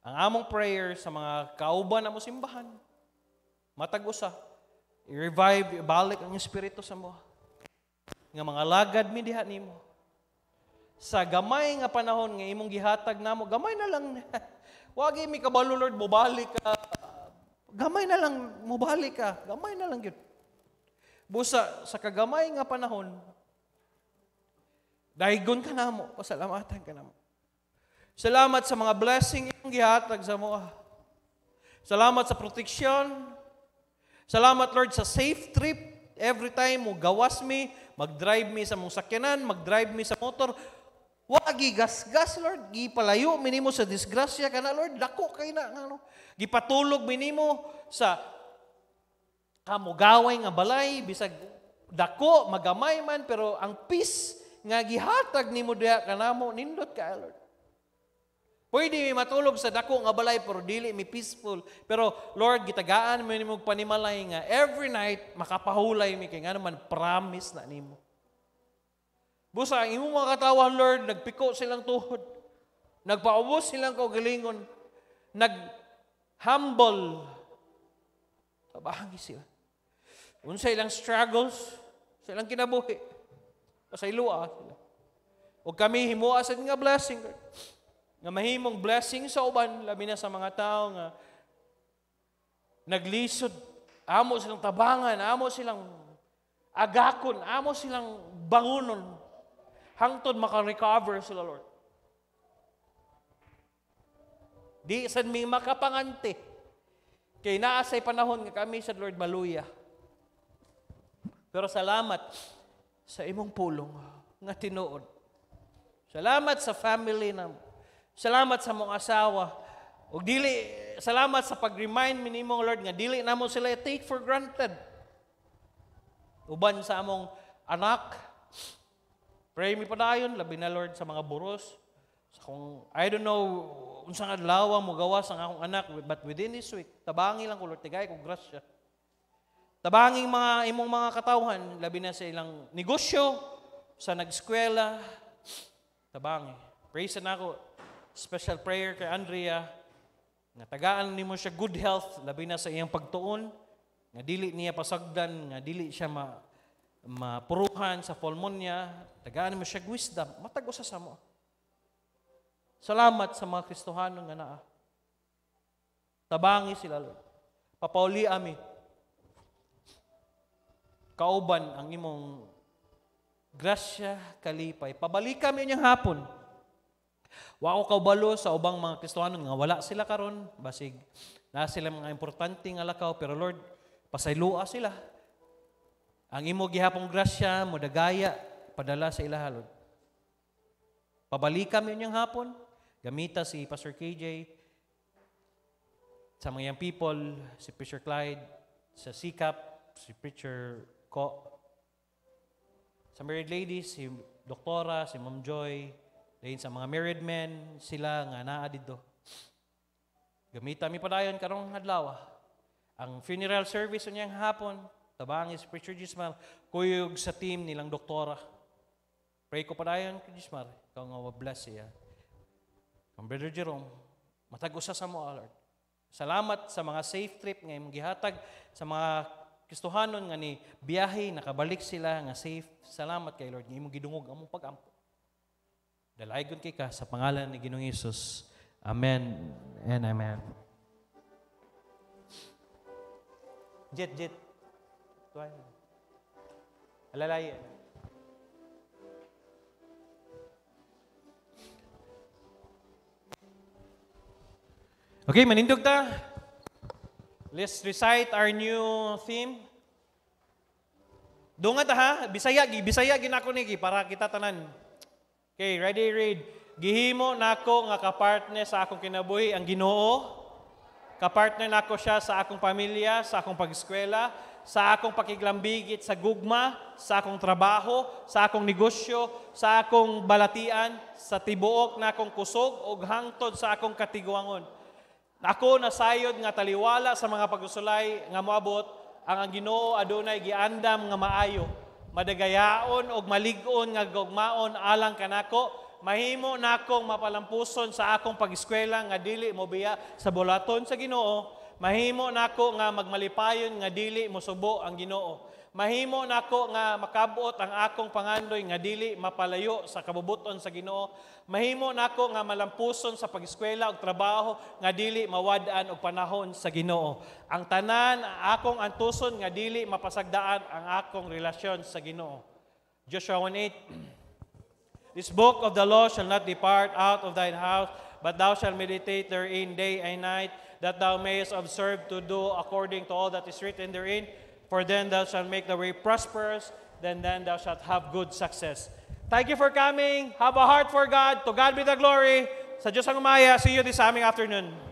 ang among prayer sa mga kauban na mo simbahan, matag-usa, i-revive, ibalik ang espiritu sa mo. Nga mga lagad mi diha nimo. Sa gamay nga panahon nga imong gihatag namo, gamay na lang [laughs] Wagi mi kabalo Lord, mobalik ka. Gamay na lang, mobalik ka. Gamay na lang gyud. Busa, sa kagamay nga panahon, daigon ka na mo, pasalamatan ka na mo. Salamat sa mga blessing yung gihatag sa mo. Ah. Salamat sa protection. Salamat Lord sa safe trip. Every time mo gawas mi, mag-drive mi sa mong sakyanan, mag-drive mi sa motor, Wagi gasgas, Lord. Gipalayo minimo sa disgrasya ka na, Lord. Dako kay na. Ano? Gipatulog minimo sa kamugaway nga balay. Bisag dako, magamay man. Pero ang peace nga gihatag nimo diya kanamo, nindot ka, Lord. Pwede mi matulog sa dako nga balay pero dili mi peaceful. Pero Lord, gitagaan mo nimo panimalay nga every night makapahulay mi kay nga naman promise na nimo. Busa, ang imong mga katawan, Lord, nagpiko silang tuhod. Nagpaubos silang kaugalingon. Nag-humble. Tabahangi sila. Unsa ilang struggles, sa ilang kinabuhi. Pasailua sila. O kami himuas at nga blessing, Lord. Nga mahimong blessing sa uban, labi na sa mga tao nga naglisod. Amo silang tabangan, amo silang agakon, amo silang bangunon hangtod makarecover sila, Lord. Di san mi makapangante. Kay naa panahon nga kami sa Lord maluya. Pero salamat sa imong pulong nga tinuod. Salamat sa family na Salamat sa mong asawa. O dili, salamat sa pag-remind mi nimo Lord nga dili namo sila take for granted. Uban sa among anak, Pray mi padayon, labi na Lord sa mga buros. Sa kung, I don't know, unsang adlaw mo gawas ang akong anak, but within this week, tabangi lang ko, Lord, tigay ko, grasya. Tabanging mga imong mga katawhan, labi na sa ilang negosyo, sa nag nagskwela, tabangi. Praise na ako. Special prayer kay Andrea, nga tagaan nimo siya good health, labi na sa iyang pagtuon, nga dili niya pasagdan, nga dili siya ma mapuruhan sa pulmonya, niya, tagaan mo siya wisdom, matag usa sa mo. Salamat sa mga Kristohano nga naa. Tabangi sila, Lord. Papauli ami. Kauban ang imong grasya, kalipay. Pabalik kami niyang hapon. Wa ko kabalo sa ubang mga Kristohano nga wala sila karon basig na sila mga importante nga lakaw pero Lord pasayloa sila ang imo gihapong grasya mo padala sa ilahalod. Pabalikan mi unyang hapon. Gamita si Pastor KJ sa mga people, si Preacher Clyde, sa Sikap, si Preacher Ko, sa married ladies, si Doktora, si Mom Joy, Dayon sa mga married men, sila nga naa dito. Gamita mi padayon karong adlaw. Ah. Ang funeral service unyang hapon, Tabangis, Preacher Gismar, kuyog sa team nilang doktora. Pray ko padayon, Gismar, ikaw nga bless siya. Eh, ah. Kang Brother Jerome, matag-usa sa mo, ah, Lord. Salamat sa mga safe trip nga imong gihatag sa mga Kristohanon nga ni biyahe nakabalik sila nga safe. Salamat kay Lord nga imong gidungog ang pag-ampo. Dalaygon kay ka sa pangalan ni Ginoong Hesus. Amen and amen. Jet, jet. Tuwain mo. Alalayan. Okay, manindog ta. Let's recite our new theme. Dungat ha, Bisaya gi, Bisaya gi nako niki para kita tanan. Okay, ready read. Gihimo nako nga kapartner sa akong kinabuhi ang Ginoo. Kapartner nako siya sa akong pamilya, sa akong pag-eskwela, sa akong pakiglambigit sa gugma, sa akong trabaho, sa akong negosyo, sa akong balatian, sa tibuok na akong kusog o hangtod sa akong katiguangon. Ako nasayod nga taliwala sa mga pagusulay nga moabot ang ang Ginoo adunay giandam nga maayo madagayaon og malig-on nga gugmaon alang kanako mahimo nakong mapalampuson sa akong pag-eskwela nga dili mo biya sa bulaton sa Ginoo Mahimo nako nga magmalipayon nga dili mosubo ang Ginoo. Mahimo nako nga makabuot ang akong pangandoy nga dili mapalayo sa kabubuton sa Ginoo. Mahimo nako nga malampuson sa pag-eskwela og trabaho nga dili mawad-an og panahon sa Ginoo. Ang tanan akong antuson nga dili mapasagdaan ang akong relasyon sa Ginoo. Joshua 1:8 This book of the law shall not depart out of thine house, but thou shalt meditate therein day and night that thou mayest observe to do according to all that is written therein. For then thou shalt make the way prosperous, then then thou shalt have good success. Thank you for coming. Have a heart for God. To God be the glory. Sa Diyos ang umaya. See you this aming afternoon.